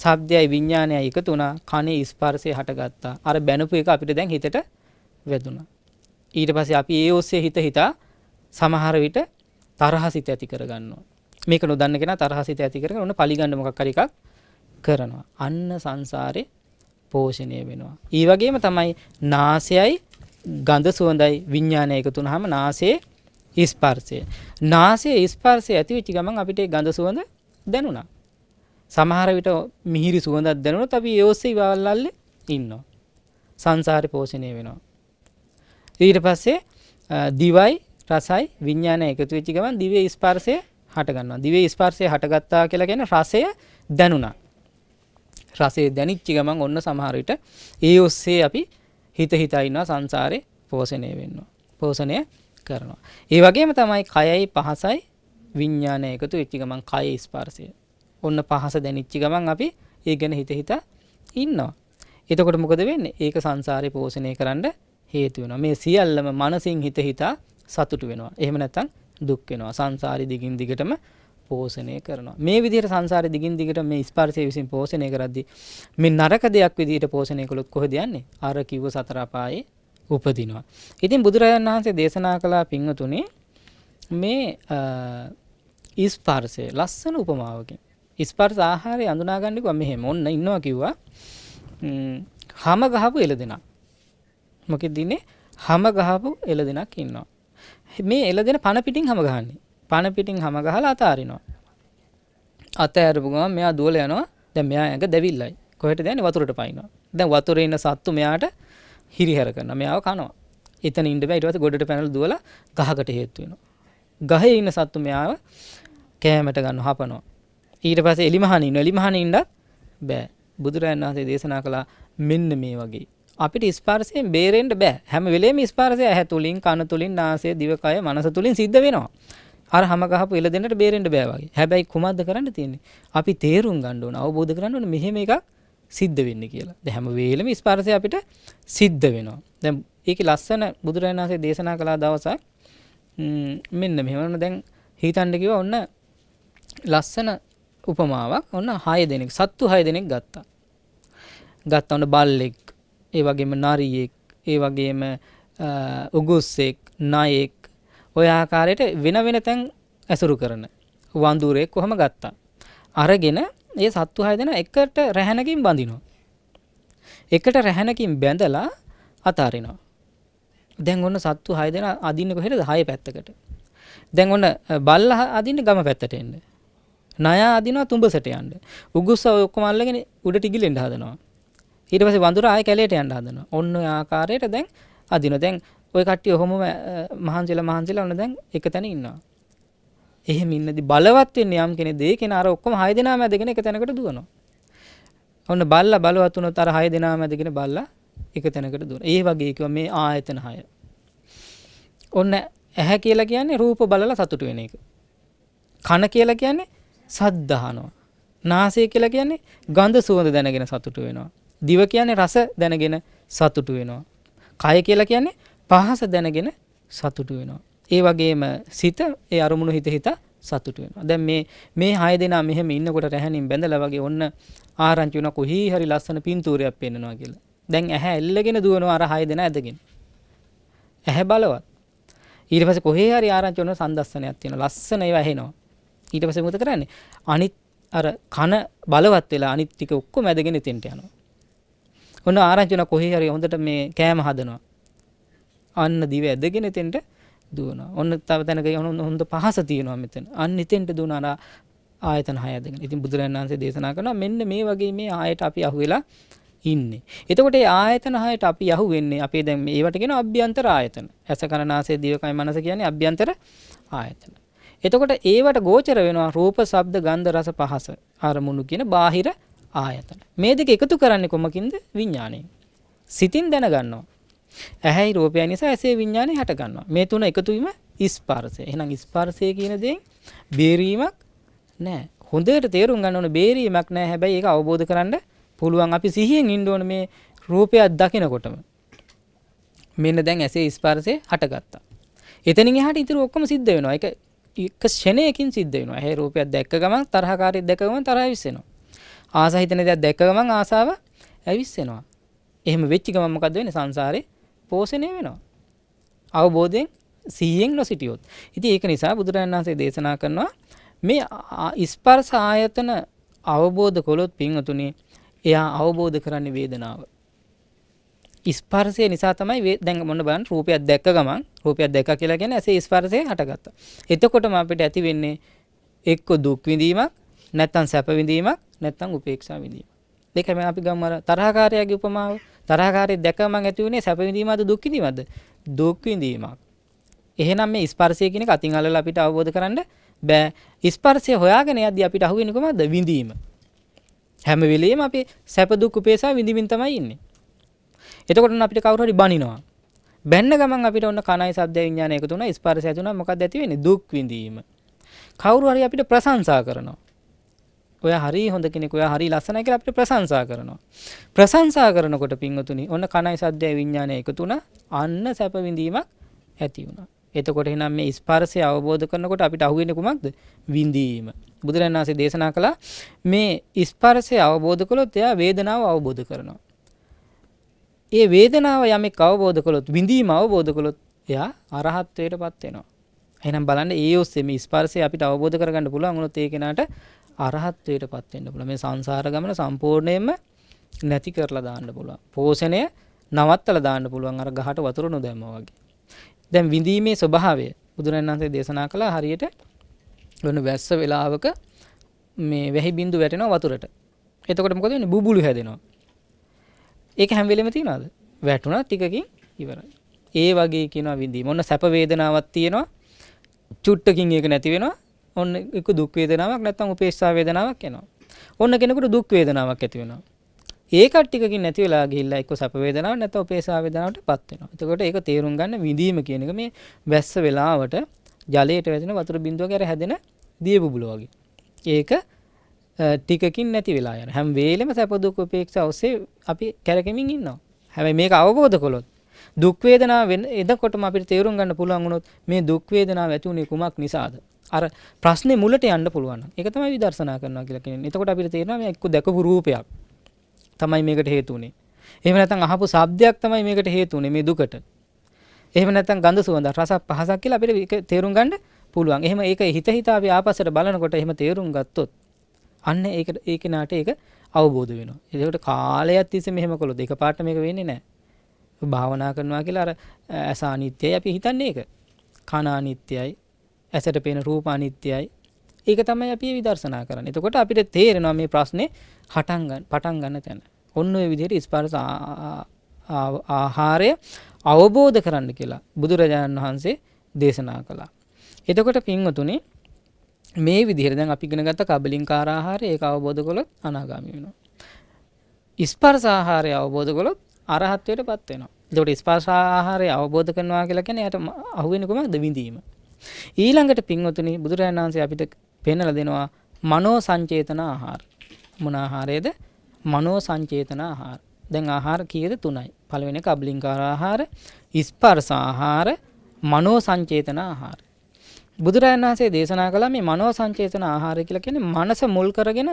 සබ්දයයි විඤ්ඥානයයි එක තුනා කනේ ස්පර්සය හටගත්තා අර බැනපු එක අපිට දැන් හිතට වැදුණ. ඊට පසේ අපි ඒ ඔස්සේ හිත හිතා සමහර විට තරහසිත ඇති කරගන්නවා. මේක නොදන්න කෙන තරහසිත ඇති කර ඔන්න පලිගන්නමක් කරිකක් කරනවා. අන්න සංසාරය පෝෂණය වෙනවා. ඒ වගේම තමයි නාසයයි ගඳ සුවඳයි විඤ්ඥානය එක තුන හම නාසේ ඉස්පර්සය. නාසේ ඉස්පර්සය ඇති විච්චි ගමන් අපිට ගඳ සුවඳ දැනුණා. සමහර විට මිහිරි සුවඳක් දැනුණොත් අපි ඒ ඔස්සේ ඉවල්ලල්ලේ ඉන්නවා. සංසාරේ පෝෂණය වෙනවා. ඊට පස්සේ දිවයි රසයි විඥානය එකතු වෙච්ච ගමන් දිවේ ස්පර්ශය හට ගන්නවා. දිවේ ස්පර්ශය හටගත්තා කියලා කියන්නේ රසය දැනුණා. රසය දැනිච්ච ගමන් ඔන්න සමහර විට ඒ ඔස්සේ අපි හිත හිතා ඉන්නවා සංසාරේ පෝෂණය වෙන්නවා. පෝෂණය කරනවා. ඒ වගේම තමයි කයයි පහසයි විඤ්ඤාණය එකතු වෙච්ච ගමන් කය ස්පර්ශය. ඔන්න පහස දැනිච්චි ගමන් අපි ඒ ගැන හිත හිත ඉන්නවා. එතකොට මොකද වෙන්නේ? ඒක සංසාරේ පෝෂණය කරන්න හේතු වෙනවා. මේ සියල්ලම මනසින් හිත හිතා සතුටු වෙනවා. එහෙම නැත්නම් දුක් වෙනවා. සංසාරේ දිගින් දිගටම පෝෂණය කරනවා. මේ විදිහට සංසාරේ දිගින් දිගට මේ ස්පර්ශය විසින් පෝෂණය කරද්දී මේ නරක දෙයක් විදිහට පෝෂණය කළොත් කොහෙද යන්නේ? අර කිව්ව සතර අපායේ උපදිනවා. ඉතින් බුදුරජාණන් වහන්සේ දේශනා කළා පින්වතුනි මේ ස්පර්ශය ලස්සන උපමාවකින් ස්පර්ශ ආහාරය අඳුනා ගන්නකෝ මෙහෙම ඔන්න ඉන්නවා කිව්වා. හැම ගහපු එළදෙනක්. මොකෙද ඉන්නේ? හැම ගහපු එළදෙනක් ඉන්නවා. මේ එළදෙන පණ පිටින් හැම ගහන්නේ. පණ පිටින් හැම ගහලා අතාරිනවා. අතෑරපු ගමන් මෙයා දුවල යනවා. දැන් මෙයා ඇඟ දෙවිල්ලයි. කොහෙට දැන් වතුරට පයින්නවා. දැන් වතුරේ ඉන්න සත්තු මෙයාට හිරිහැර කරනවා. මෙයාව කනවා. එතන ඉන්න බෑ. ඊට පස්සේ ගොඩට පැනලා දුවලා ගහකට හේතු වෙනවා. ගහේ ඉන්න සත්තු මෙයාව කෑමට ගන්න හපනවා. ඊට පස්සේ එලිමහනින් එලිමහනින්ද බෑ බුදුරයන් වහන්සේ දේශනා කළා මෙන්න මේ වගේ අපිට ස්පර්ශයෙන් බේරෙන්න බෑ හැම වෙලේම ස්පර්ශය ඇහැ තුලින් කන තුලින් නාසය දිවකය මනස තුලින් සිද්ධ වෙනවා අර හැම ගහපු එළදෙනට බේරෙන්න බෑ වගේ හැබැයි කුමක්ද කරන්න තියෙන්නේ අපි තේරුම් ගන්න ඕන අවබෝධ කරන්න ඕන මෙහෙම එකක් සිද්ධ වෙන්නේ කියලා දැන් හැම වෙලෙම ස්පර්ශය අපිට සිද්ධ වෙනවා දැන් ඒකේ ලස්සන බුදුරජාණන් වහන්සේ දේශනා කළා දවසක් මෙන්න මෙහෙම දැන් හිතන්න කිව්වා ඔන්න ලස්සන උපමාවක් ඔන්න හය දෙනෙක් සත්තු හය දෙනෙක් ගත්තා. ගත්තවන්න බල්ලෙක් ඒ වගේම නරියෙක් ඒ වගේම උගුස්සෙක් නයෙක් ඔය ආකාරයට වෙන වෙන තැන් ඇසුරු කරන වඳුරෙක් කොහම ගත්තා. අරගෙන ඒ සත්තු හය දෙෙන එකට රැහැනකින් බඳිනවා. එකට රැහැනකින් බැඳලා අතාරිනවා. දැන් ඔන්න සත්තු හය දෙෙන අදින්න කොහෙට හය පැත්තකට. දැන් ඔන්න බල්ල අදින්න ගම පැත්තට එන්න ණය අදිනවා තුඹසට යන්න. උගුස්ස ඔක්කොම අල්ලගෙන උඩ ටිගිලෙන්න හදනවා. ඊට පස්සේ වඳුර ආය කැලේට යන්න හදනවා. ඔන්න ඔය ආකාරයට දැන් අදිනවා. දැන් ওই කට්ටිය ඔහොම මහන්සිලා මහන්සිලා ඔන්න දැන් එක තැන ඉන්නවා. එහෙම ඉන්නදී බලවත් වෙන්නේ යම් කෙනෙක් දෙය කෙනා අර ඔක්කොම 6 දෙනාම ඇදගෙන එක තැනකට දුවනවා. ඔන්න බල්ලා බලවත් වුණොත් අර 6 දෙනාම ඇදගෙන බල්ලා එක තැනකට දුවන. ඒ වගේ කිව්වා මේ ආයතන 6. ඔන්න ඇහැ කියලා කියන්නේ රූප බලලා සතුට වෙන එක. කන කියලා කියන්නේ සද්ධහනවා. නාසය කියලා කියන්නේ ගඳ සුවඳ දැනගෙන සතුටු වෙනවා. දිව කියන්නේ රස දැනගෙන සතුටු වෙනවා. කය කියලා කියන්නේ පහස දැනගෙන සතුටු වෙනවා. ඒ වගේම සිත ඒ අරමුණු හිත හිත සතුටු වෙනවා. දැන් මේ මේ හය දෙනා මෙහෙම ඉන්නකොට රැහැණින් බැඳලා වගේ ඔන්න ආරංචි වුණා කොහි හරි ලස්සන පින්තූරයක් පෙන්වනවා කියලා. දැන් ඇහැ එල්ලගෙන දුවනවා අර හය දෙනා ඇදගෙන. ඇහැ බලවත්. ඊට පස්සේ කොහේ හරි ආරංචි වුණා සම්දස්සනයක් තියෙනවා. ලස්සන ඒවා ඇහෙනවා. ඊට පස්සේ මොකද කරන්නේ? අනිත් අර කන බලවත් වෙලා අනිත් ටික ඔක්කොම ඇදගෙන ඉතින්ට යනවා. ඔන්න ආරංචි වෙන කොහේ හරි හොඳට මේ කෑම හදනවා. අන්න දිව ඇදගෙන ඉතින්ට දුවනවා. ඔන්න තව තැනක හොඳ පහස තියෙනවා මෙතන. අන්න ඉතින්ට දුවන අර ආයතන හය ඇදගෙන. ඉතින් බුදුරජාණන් වහන්සේ දේශනා කරනවා මෙන්න මේ වගේ මේ ආයට අපි අහුවෙලා ඉන්නේ. එතකොට ඒ ආයතන හයට අපි යහු වෙන්නේ අපේ දැන් මේවට කියන අභ්‍යන්තර ආයතන. ඇස කන නාසය දිව කය මනස කියන්නේ අභ්‍යන්තර ආයතන. එතකොට ඒවට ගෝචර වෙනවා රූප, ශබ්ද, ගන්ධ, රස, පහස අරමුණු කියන බාහිර ආයතන. මේ දෙක එකතු කරන්නේ කොමකින්ද? විඥාණයෙන්. සිතින් දැනගන්නවා. ඇහැයි රූපය නිසා ඇසේ විඥානය හට ගන්නවා. මේ තුන එකතු වීම ස්පර්ශය. එහෙනම් ස්පර්ශය කියන දේෙන් බේරීමක් නැහැ. හොඳට තේරුම් ගන්න ඕන බේරීමක් නැහැ. හැබැයි ඒක අවබෝධ කරන්න පුළුවන් අපි සිහියෙන් ඉන්න ඕන මේ රූපයක් දකිනකොටම. මෙන්න දැන් ඇසේ ස්පර්ශය හටගත්තා. එතනින් එහාට ඉතුරු ඔක්කොම සිද්ධ වෙනවා. ඒක එක ෂණයකින් සිද්ධ වෙනවා. ඇහැ රූපයක් දැක්ක ගමන් තරහකාරී දැකගම තරහ විශ්සෙනවා. ආස හිතෙන දේක් දැක්ක ගමන් ආසාව ඇවිස්සෙනවා. එහෙම වෙච්ච ගමන් මොකද වෙන්නේ? සංසාරේ පෝෂණය වෙනවා. අවබෝධයෙන් සිහියෙන් නොසිටියොත්. ඉතින් ඒක නිසා බුදුරජාණන් වහන්සේ දේශනා කරනවා මේ ස්පර්ශ ආයතන අවබෝධ කළොත් පින්වතුනි එයා අවබෝධ කරන්නේ වේදනාව. ස්පර්ශය නිසා තමයි දැන් මොන බලන්න රූපයක් දැක්ක ගමන් රූපයක් දැක්ක කියලා කියන්නේ ඇසේ ස්පර්ශය හටගත්තා. එතකොටම අපිට ඇති වෙන්නේ එක්ක දුක් විඳීමක් නැත්නම් සැප විඳීමක් නැත්නම් උපේක්ෂා විඳීමක්. දෙක මේ අපි ගමු අර තරහකාරයාගේ උපමාව. තරහකාරයෙක් දැකම ඇති වුණේ සැප විඳීමද දුක් විඳීමද? දුක් විඳීමක්. එහෙනම් මේ ස්පර්ශය කියන එක අතින් අල්ලලා අපිට අවබෝධ කරගන්න බෑ. ස්පර්ශය හොයාගෙන යද්දී අපිට අහුවෙන්නේ කොහමද? විඳීම. හැම වෙලෙම අපි සැප දුක් උපේක්ෂා විඳින්න තමයි ඉන්නේ. එතකොට අපිට කවුරු හරි බනිනවා. බැන්න ගමන් අපිට ඔන්න කනයි සබ්ද විඥාන එකතු වුණා ස්පර්ශය ඇති වුණා මොකක්ද ඇති වෙන්නේ දුක් විඳීම. කවුරු හරි අපිට ප්‍රශංසා කරනවා. ඔයා හරි හොඳ කෙනෙක් ඔයා හරි ලස්සනයි කියලා අපිට ප්‍රශංසා කරනවා. ප්‍රශංසා කරනකොට පින්වතුනි ඔන්න කනයි සද්දය විඥානය එකතු වුණා. අන්න සැප විඳීමක් ඇති වුණා. එතකොට එහෙනම් මේ ස්පර්ශය අවබෝධ කරනකොට අපිට අහුවෙන්නේ කුමක්ද? විඳීම. බුදුරජාණන් වහන්සේ දේශනා කළා මේ ස්පර්ශය අවබෝධ කළොත් එයා වේදනාව අවබෝධ කරනවා. ඒ වේදනාව යමෙක් අවබෝධ කළොත් විඳීම අවබෝධ කළොත් එයා අරහත්වයට පත් වෙනවා. එහෙනම් බලන්න ඒ ඔස්සේ මේ ස්පර්ශය අපිට අවබෝධ කරගන්න පුළුවන් වුණොත් ඒ කෙනාට අරහත්වයට පත් වෙන්න පුළුවන්. මේ සංසාර ගමන සම්පූර්ණයෙන්ම නැති කරලා දාන්න පුළුවන්. පෝෂණය නවත්තලා දාන්න පුළුවන් අර ගහට වතුර නොදැම්මා වගේ. දැන් විඳීමේ ස්වභාවය බුදුරජාණන් වහන්සේ දේශනා කළා හරියට වෙන වැස්ස වෙලාවක මේ වැහි බින්දු වැටෙනවා වතුරට. එතකොට මොකද වෙන්නේ? බුබුලු හැදෙනවා. ඒක හැම වෙලෙම තියනවාද වැටුණා ටිකකින් ඉවරයි ඒ වගේ කියනවා විඳීම ඔන්න සැප වේදනාවක් තියෙනවා චුට්ටකින් ඒක නැති වෙනවා ඔන්න එක දුක් වේදනාවක් නැත්නම් උපේක්ෂා වේදනාවක් එනවා ඔන්න කෙනෙකුට දුක් වේදනාවක් ඇති වෙනවා ඒකත් ටිකකින් නැති වෙලා ගිහිල්ලා එක්ක සැප වේදනාවක් නැත්නම් උපේක්ෂා වේදනාවටපත් වෙනවා එතකොට ඒක තේරුම් ගන්න විඳීම කියන එක මේ වැස්ස වෙලාවට ජලයට වැදෙන වතුර බිඳුවක අර හැදෙන දිය බුබුල වගේ ඒක ටිකකින් නැති වෙලා යන හැම වෙලෙම සැප දුක් උපේක්ෂා ඔස්සේ අපි කැරකෙමින් ඉන්නවා. හැබැයි මේක අවබෝධ කළොත් දුක් වේදනාව වෙන එදකොටම අපිට තේරුම් ගන්න පුළුවන් වුණොත් මේ දුක් වේදනාව ඇති උනේ කුමක් නිසාද? අර ප්‍රශ්නේ මුලට යන්න පුළුවන්. ඒක තමයි විදර්ශනා කරනවා කියලා කියන්නේ. එතකොට අපිට තේරෙනවා මේ එක්ක දැකපු රූපයක් තමයි මේකට හේතු උනේ. එහෙම නැත්නම් අහපු ශබ්දයක් තමයි මේකට හේතු උනේ මේ දුකට. එහෙම නැත්නම් ගඳ සුවඳ රස පහසක් කියලා අපිට තේරුම් ගන්න පුළුවන්. එහෙම ඒක හිත හිත අපි ආපස්සට බලනකොට එහෙම තේරුම් ගත්තොත් අන්න ඒක ඒ කෙනාට ඒක අවබෝධ වෙනවා. එතකොට කාලයක් තිස්සේ මෙහෙම කළොත් එකපාරට මේක වෙන්නේ නැහැ. භාවනා කරනවා කියලා අර ඇස අනිත්‍යයි අපි හිතන්නේ ඒක. කන අනිත්‍යයි. ඇසට පේන රූප අනිත්‍යයි. ඒක තමයි අපි විදර්ශනා කරන්නේ. එතකොට අපිට තේරෙනවා මේ ප්‍රශ්නේ හටන් ගන්න පටන් ගන්න තැන. ඔන්න ඔය විදිහට ස්පර්ශ ආහාරය අවබෝධ කරන්න කියලා බුදුරජාණන් වහන්සේ දේශනා කළා. එතකොට පින්වතුනි මේ විදිහරදැන් අපි ගෙන ගත කබලින් කාරාහාර ඒ අවබෝධ කොළොත් අනාගාමි වෙනවා. ඉස්පර්සාහාරය අවබෝධ කොළොත් අරහත්වයට පත්වෙනවා. දොට ස්පාසාහාරය අවබෝධ කරනවා කියලා කෙන යට අහුවෙනකුම දවිඳීම. ඊළඟට පින්වතුනි බුදුරජාණන් වහන්සේ අපිට පෙන්නල දෙනවා මනෝ සංචේතන ආහාර. මොන ආහාරයේද? මනෝ සංචේතන ආහාර. දැන් ආහාර කීයද තුනයි. පළවෙනි එක අබ්ලින්කාර ආහාර, ස්පර්ශ ආහාර, මනෝ සංචේතන ආහාර. බුදුරජාණන් වහන්සේ දේශනා කළා මේ මනෝ සංචේතන ආහාරය කියලා කියන්නේ මනස මුල් කරගෙන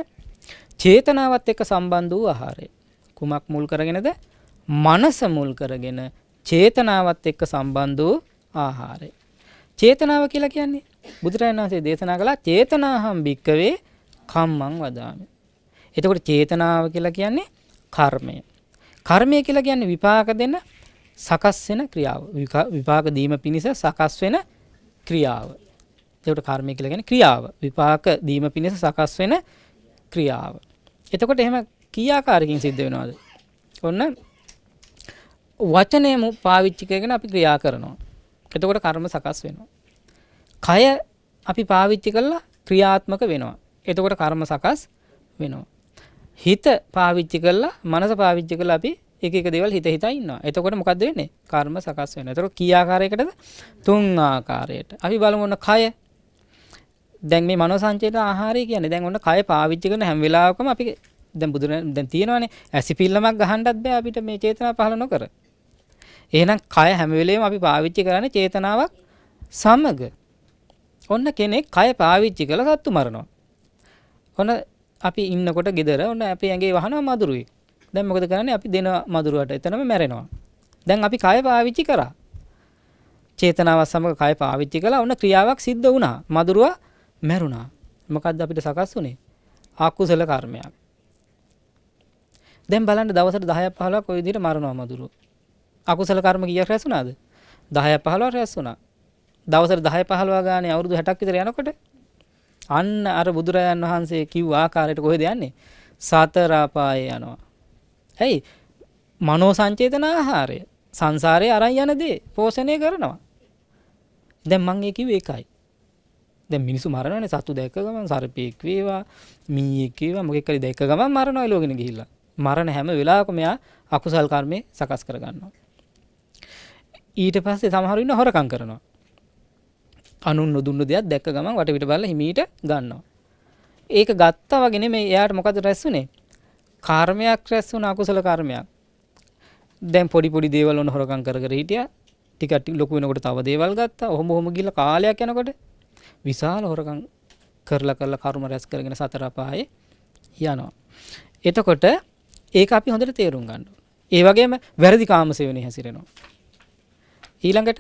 චේතනාවත් එක්ක සම්බන්ධ වූ ආහාරය. කුමක් මුල් කරගෙනද? මනස මුල් කරගෙන චේතනාවත් එක්ක සම්බන්ධ වූ ආහාරය. චේතනාව කියලා කියන්නේ බුදුරජාණන් වහන්සේ දේශනා කළා චේතනාහම් භික්කවේ කම්මං වදාමි. එතකොට චේතනාව කියලා කියන්නේ කර්මය. කර්මය කියලා කියන්නේ විපාක දෙන සකස් වෙන ක්‍රියාව. විපාක දීම පිණිස සකස් වෙන ක්‍රියාව. ඒකට කර්මය කියලා කියන්නේ ක්‍රියාව. විපාක දීම පිණිස සකස් වෙන ක්‍රියාව. එතකොට එහෙම කියාකාරකින් සිද්ධ වෙනවද? ඔන්න වචනයම පාවිච්චි කරගෙන අපි ක්‍රියා කරනවා. එතකොට කර්ම සකස් වෙනවා. කය අපි පාවිච්චි කළා ක්‍රියාත්මක වෙනවා. එතකොට කර්ම සකස් වෙනවා. හිත පාවිච්චි කළා මනස පාවිච්චි කළා අපි එක එක දේවල් හිත හිතා ඉන්නවා. එතකොට මොකද වෙන්නේ? කර්ම සකස් වෙනවා. එතකොට කී ආකාරයකටද? තුන් ආකාරයට. අපි බලමු ඔන්න කය දැන් මේ මනෝ සංචේත ආහාරය කියන්නේ දැන් ඔන්න කය පාවිච්චි කරන හැම වෙලාවකම අපි දැන් බුදුරජාණන් දැන් තියෙනවානේ ඇසිපිල්ලමක් ගහන්නත් බෑ අපිට මේ චේතනාව පහළ නොකර. එහෙනම් කය හැම වෙලෙම අපි පාවිච්චි කරන්නේ චේතනාවක් සමග. ඔන්න කෙනෙක් කය පාවිච්චි කරලා සත්තු මරනවා. ඔන්න අපි ඉන්නකොට gedara ඔන්න අපි ඇඟේ වහනවා මදුරුවේ. දැන් මොකද කරන්නේ අපි දෙන මදුරුවට එතනම මැරෙනවා. දැන් අපි කය පාවිච්චි කරා. චේතනාව සමග කය පාවිච්චි කළා ඔන්න ක්‍රියාවක් සිද්ධ වුණා. මදුරුවා මැරුණා. මොකද්ද අපිට සකස් වුනේ? අකුසල කර්මයක්. දැන් බලන්න දවසට 10ක් 15ක් ওই විදිහට මරනවා මදුරු. අකුසල කර්ම කීයක් රැස් වුණාද? 10ක් 15ක් රැස් වුණා. දවසට 10 15 ගානේ අවුරුදු 60ක් විතර යනකොට අන්න අර බුදුරජාන් වහන්සේ කිව් ආකාරයට කොහෙද යන්නේ? සතර අපායේ යනවා. ඇයි? මනෝ සංචේතන ආහාරය සංසාරේ අරන් යන දේ පෝෂණය කරනවා. දැන් මම ඒ කිව්වේ ඒකයි. දැ මිනිසු මරණන සතු දැක ගමන් සරපයෙක් වේවා මීකේවා මොකෙකරි දැක ගමන් මරණයි ලෝගෙන ගිහිල්ල මරණ හැම වෙලාක මෙයා අකුසල් කර්මය සකස් කරගන්නවා. ඊට පස්සේ සමහරන්න හොරකං කරනවා. අනුන් නොදුන්න දෙයක් දැක ගමන් වටවිට බල හිමීට ගන්නවා. ඒක ගත්තා වගෙන මේ එයාට මොකද රැස්සුනේ කාර්මයක් රැස්සුන අකුසල කර්මයක් දැන් පොඩි පොඩි දේවල් ඔන්න හොරකම් කර කර හිටියා ටිකක් ලොකු වෙනකොට තව දේවල් ගත්තා ඔහොම ඔහොම ගිහලා කාලයක් යනකොට විශාල හොරකම් කරලා කරලා කර්ම රැස් කරගෙන සතර පායේ යනවා. එතකොට ඒක අපි හොඳට තේරුම් ගන්න. ඒ වගේම වැරදි කාම සේවනයේ හැසිරෙනවා. ඊළඟට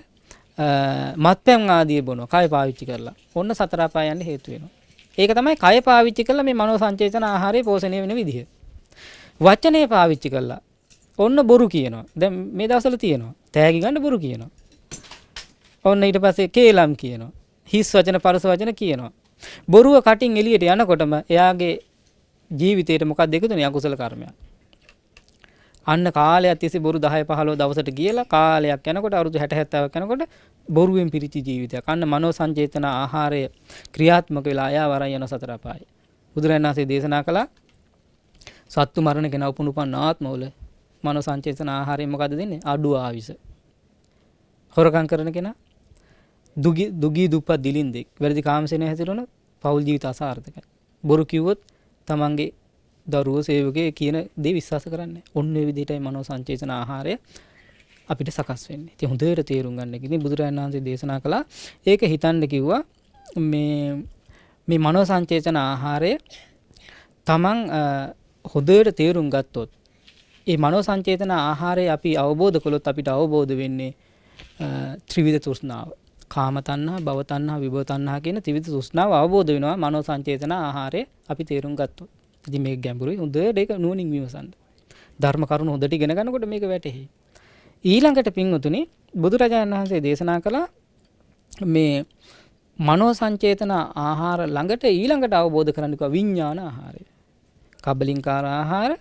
මත්පැන් ආදී බොනවා කය පාවිච්චි කරලා. ඔන්න සතර පාය යන්න හේතු වෙනවා. ඒක තමයි කය පාවිච්චි කරලා මේ මනෝ සංචේතන ආහාරය පෝෂණය වෙන විදිහ. වචනේ පාවිච්චි කරලා ඔන්න බොරු කියනවා. දැන් මේ දවස්වල තියෙනවා. තෑගි ගන්න බොරු කියනවා. ඔන්න ඊට පස්සේ කේලම් කියනවා. හිස් වචන පරස වචන කියනවා. බොරුව කටින් එලියට යනකොටම එයාගේ ජීවිතයට මොකක් දෙකතුන යකුසල කර්මය. අන්න කාලය තිසි බොරු දහය පහලෝ දවසට කියලා කාලයක් යනකොට අරුදු හැට හැත්තාව කනකොට බොරුවෙන් පිරිචි ජීවිතයක් අන්න මනෝ සංජේතන ආහාරය ක්‍රියාත්මක වෙලා අයා වරයි යන සතරපායි. බුදුරන්සේ දේශනා කළා සත්තු මරණ කෙන උපනුපන් නාත්මවල මනෝ සංචේතන ආහාරය මොකද දෙන්නේ අඩු ආවිස. හොරකම් කරන කෙනා දුගී දුප්පත් දිලින්දෙක් වැරදි කාමසනය හැසිරන පවුල් ජීවිත අසාර්ථකයි. බොරු කිව්වොත් තමන්ගේ දරුව සේවකය කියන දේ විශ්වාස කරන්න ඔන්න විදිටයි මනෝ සංචේතන ආහාරය අපිට සකස් වෙන්නේ ති හොඳට තේරුම් ගන්නකින බුදුරන් වහන්සේ දේශනා කළා ඒක හිතන්ඩ කිව්වා මේ මේ මනෝ සංචේතන ආහාරය තමන් හොදට තේරුම් ගත්තොත් ඒ මනෝ සංචේතන ආහාරය අපි අවබෝධ කොළොත් අපිට අවබෝධ වෙන්නේ ත්‍රිවිධ තුෘෂ්ණාව කාම තණ්හා, භව තණ්හා, විභව තණ්හා කියන ත්‍රිවිධ සුෂ්ණාව අවබෝධ වෙනවා මනෝ සංචේතන ආහාරය අපි තේරුම් ගත්තොත්. ඉතින් මේක ගැඹුරුයි. හොඳට ඒක නුවණින් විමසන්න. ධර්ම කරුණු හොඳට ඉගෙන ගන්නකොට මේක වැටහි. ඊළඟට පින්වතුනි බුදුරජාණන් වහන්සේ දේශනා කළා මේ මනෝ සංචේතන ආහාර ළඟට ඊළඟට අවබෝධ කරන්න කිව්වා විඥාන ආහාරය. කබලින්කාර ආහාර,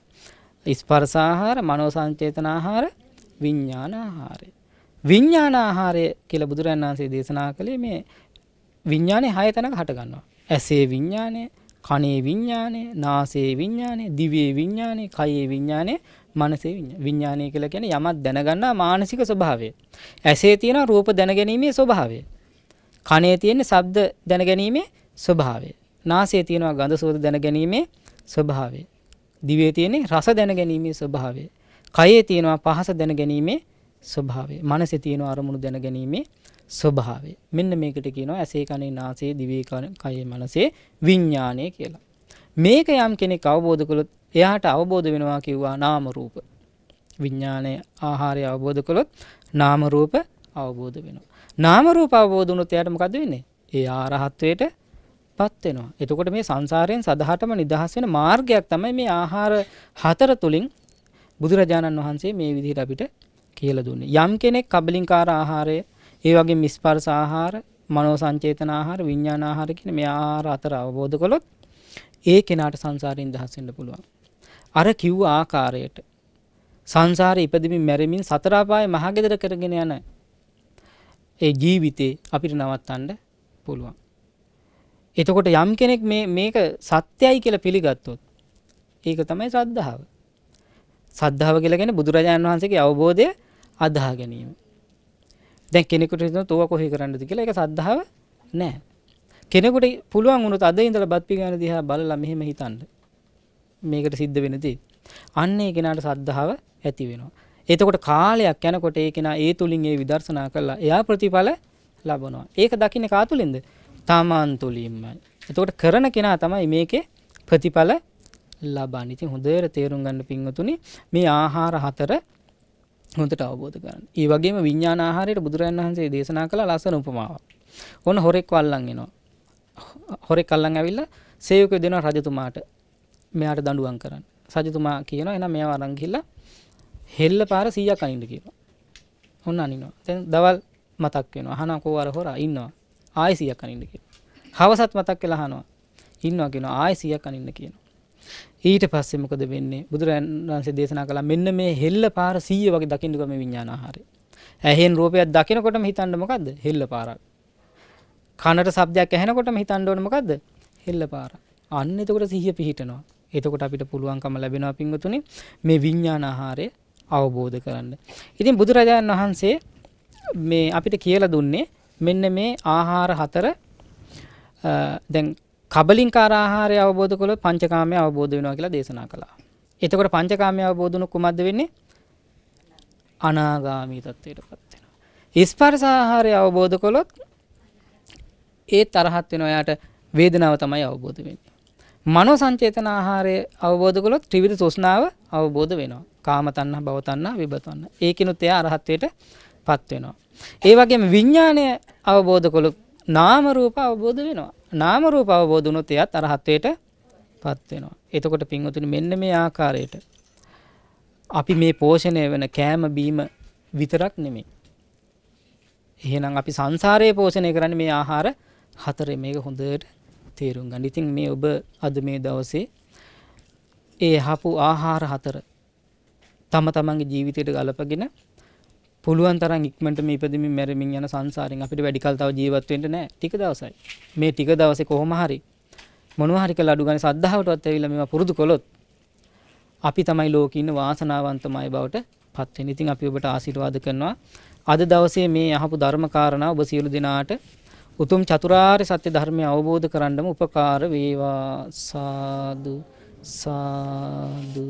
ස්පර්ශ ආහාර, මනෝ සංචේතන ආහාර, විඥාන ආහාරය. විඤ්ඥානාහාරය කියල බුදුරන් වහන්සේ දේශනා කළේ මේ විඤ්ඥානය හය තැනක හටගන්නවා. ඇසේ විඤ්ඥානය කනේ විඤ්ඥානය නාසේ විඤ්ඥානය දිවේ විඤ්ඥානය කයේ විඤ්ඥානය මනසේ විඤ්ඥානය කළ කියෙන යමත් දැනගන්නා මානසික ස්වභාවය. ඇසේ තියෙන රූප දැනගැනීමේ ස්වභාවය. කනේ තියෙන සබ්ද දැනගැනීමේ ස්වභාවය. නාසේ තියෙනවා ගඳ සෝද දැනගැනීමේ ස්වභාවය. දිවේ තියෙන රස දැනගැනීමේ ස්වභාවය. කයේ තියෙනවා පහස දැනගැනීමේ ස්වභාවය. මනසේ තියෙන අරමුණු දැන ගැනීමේ ස්වභාවය. මෙන්න මේකට කියනවා ඇසේ කනේ නාසයේ දිවේ කයේ මනසේ විඥානය කියලා. මේක යම් කෙනෙක් අවබෝධ කළොත් එයාට අවබෝධ වෙනවා කිව්වා නාම රූප. විඥානයේ ආහාරය අවබෝධ කළොත් නාම රූප අවබෝධ වෙනවා. නාම රූප අවබෝධ වුණොත් එයාට මොකද වෙන්නේ? ඒ ආරහත්වයට පත් වෙනවා. එතකොට මේ සංසාරයෙන් සදහටම නිදහස් වෙන මාර්ගයක් තමයි මේ ආහාර හතර තුලින් බුදුරජාණන් වහන්සේ මේ විදිහට අපිට කියලා දුන්නේ. යම් කෙනෙක් කබලින්කාර ආහාරය, ඒ වගේ මිස්පර්ශ ආහාර, මනෝ සංචේතන ආහාර, විඥාන ආහාර කියන මේ ආහාර අතර අවබෝධ කළොත් ඒ කෙනාට සංසාරයෙන් දහස් වෙන්න පුළුවන්. අර කිව්ව ආකාරයට සංසාරේ ඉපදෙමින් මැරෙමින් සතර ආපායේ මහගෙදර කරගෙන යන ඒ ජීවිතේ අපිට නවත්තන්න පුළුවන්. එතකොට යම් කෙනෙක් මේ මේක සත්‍යයි කියලා පිළිගත්තොත් ඒක තමයි ශ්‍රද්ධාව. සද්ධාව කියලා කියන්නේ බුදුරජාණන් වහන්සේගේ අවබෝධය අදහා ගැනීම. දැන් කෙනෙකුට හිතන තෝවා කොහේ කරන්නද කියලා ඒක සද්ධාව නෑ. කෙනෙකුට පුළුවන් වුණොත් අද ඉඳලා බත් පිඟාන දිහා බලලා මෙහෙම හිතන්න. මේකට සිද්ධ වෙන දේ. අන්න ඒ කෙනාට සද්ධාව ඇති වෙනවා. එතකොට කාලයක් යනකොට ඒ කෙනා ඒ තුලින් ඒ විදර්ශනා කළා. එයා ප්‍රතිඵල ලබනවා. ඒක දකින්නේ කා තුලින්ද? තමන් තුලින්මයි. එතකොට කරන කෙනා තමයි මේකේ ප්‍රතිඵල ලබන්නේ. ඉතින් හොඳට තේරුම් ගන්න පින්වතුනි මේ ආහාර හතර හොඳට අවබෝධ කරන්න. ඒ වගේම විඥාන ආහාරයට බුදුරජාණන් වහන්සේ දේශනා කළ ලස්සන උපමාවක්. ඔන්න හොරෙක් වල්ලන් එනවා. හොරෙක් අල්ලන් ඇවිල්ලා සේවකයෝ දෙනවා රජතුමාට. මෙයාට දඬුවම් කරන්න. රජතුමා කියනවා එහෙනම් මෙයා වරන් ගිහිල්ලා හෙල්ල පාර 100ක් අනින්න කියනවා. ඔන්න අනිනවා. දැන් දවල් මතක් වෙනවා. අහනවා කෝ අර හොරා ඉන්නවා. ආයෙ 100ක් අනින්න කියනවා. හවසත් මතක් වෙලා අහනවා. ඉන්නවා කියනවා. ආයෙ 100ක් අනින්න කියනවා. ඊට පස්සේ මොකද වෙන්නේ බුදුරජාණන් වහන්සේ දේශනා කළා මෙන්න මේ හෙල්ල පාර 100 වගේ දකින්නකම විඥානාහාරය. ඇහෙන් රූපයක් දකිනකොටම හිතන්න මොකද්ද? හෙල්ල පාරක්. කනට ශබ්දයක් ඇහෙනකොටම හිතන්න ඕන මොකද්ද? හෙල්ල පාරක්. අන්න එතකොට සිහිය පිහිටනවා. එතකොට අපිට පුළුවන්කම ලැබෙනවා පින්වතුනි මේ විඥානාහාරය අවබෝධ කරන්න. ඉතින් බුදුරජාණන් වහන්සේ මේ අපිට කියලා දුන්නේ මෙන්න මේ ආහාර හතර දැන් කබලින්කාර ආහාරය අවබෝධ කළොත් පංචකාමය අවබෝධ වෙනවා කියලා දේශනා කළා. එතකොට පංචකාමය අවබෝධුණු කුමක්ද වෙන්නේ? අනාගාමී තත්ත්වයටපත් වෙනවා. ස්පර්ශ ආහාරය අවබෝධ කළොත් ඒ තරහත් වෙන ඔයාට වේදනාව තමයි අවබෝධ වෙන්නේ. මනෝ සංචේතන ආහාරය අවබෝධ කළොත් ත්‍රිවිධ තෘෂ්ණාව අවබෝධ වෙනවා. කාම තණ්හා, භව තණ්හා, විභව තණ්හා. ඒකිනුත් එයා අරහත්ත්වයටපත් වෙනවා. ඒ වගේම විඥාණය අවබෝධ කළොත් නාම රූප අවබෝධ වෙනවා. නාමරූප අවබෝධනොත් එයත් අරහත්වයට පත්වෙනවා. එතකොට පින්වතුනි මෙන්න මේ ආකාරයට අපි මේ පෝෂණය වෙන කෑම බීම විතරක් නෙමේ. එහෙනම් අපි සංසාරයේ පෝෂණය කරන්නේ මේ ආහාර හතරේ මේක හොඳට තේරුම් ගන්න. ඉතින් මේ ඔබ අද මේ දවසේ ඒ හපු ආහාර හතර තම තමන්ගේ ජීවිතයට ගලපගෙන පුළුවන් තරම් ඉක්මනට මේ ඉපදෙමින් මැරෙමින් යන සංසාරෙන් අපිට වැඩි කල් තව ජීවත් වෙන්න නෑ ටික දවසයි. මේ ටික දවසේ කොහොම හරි මොනවා හරි කළ අඩු ගානේ සද්ධාවටවත් ඇවිල්ලා මේවා පුරුදු කළොත් අපි තමයි ලෝකේ ඉන්න වාසනාවන්තමයි බවට පත් වෙන්නේ. ඉතින් අපි ඔබට ආශිර්වාද කරනවා. අද දවසේ මේ අහපු ධර්ම කාරණා ඔබ සියලු දෙනාට උතුම් චතුරාර්ය සත්‍ය ධර්මය අවබෝධ කරගන්නම උපකාර වේවා සාදු සාදු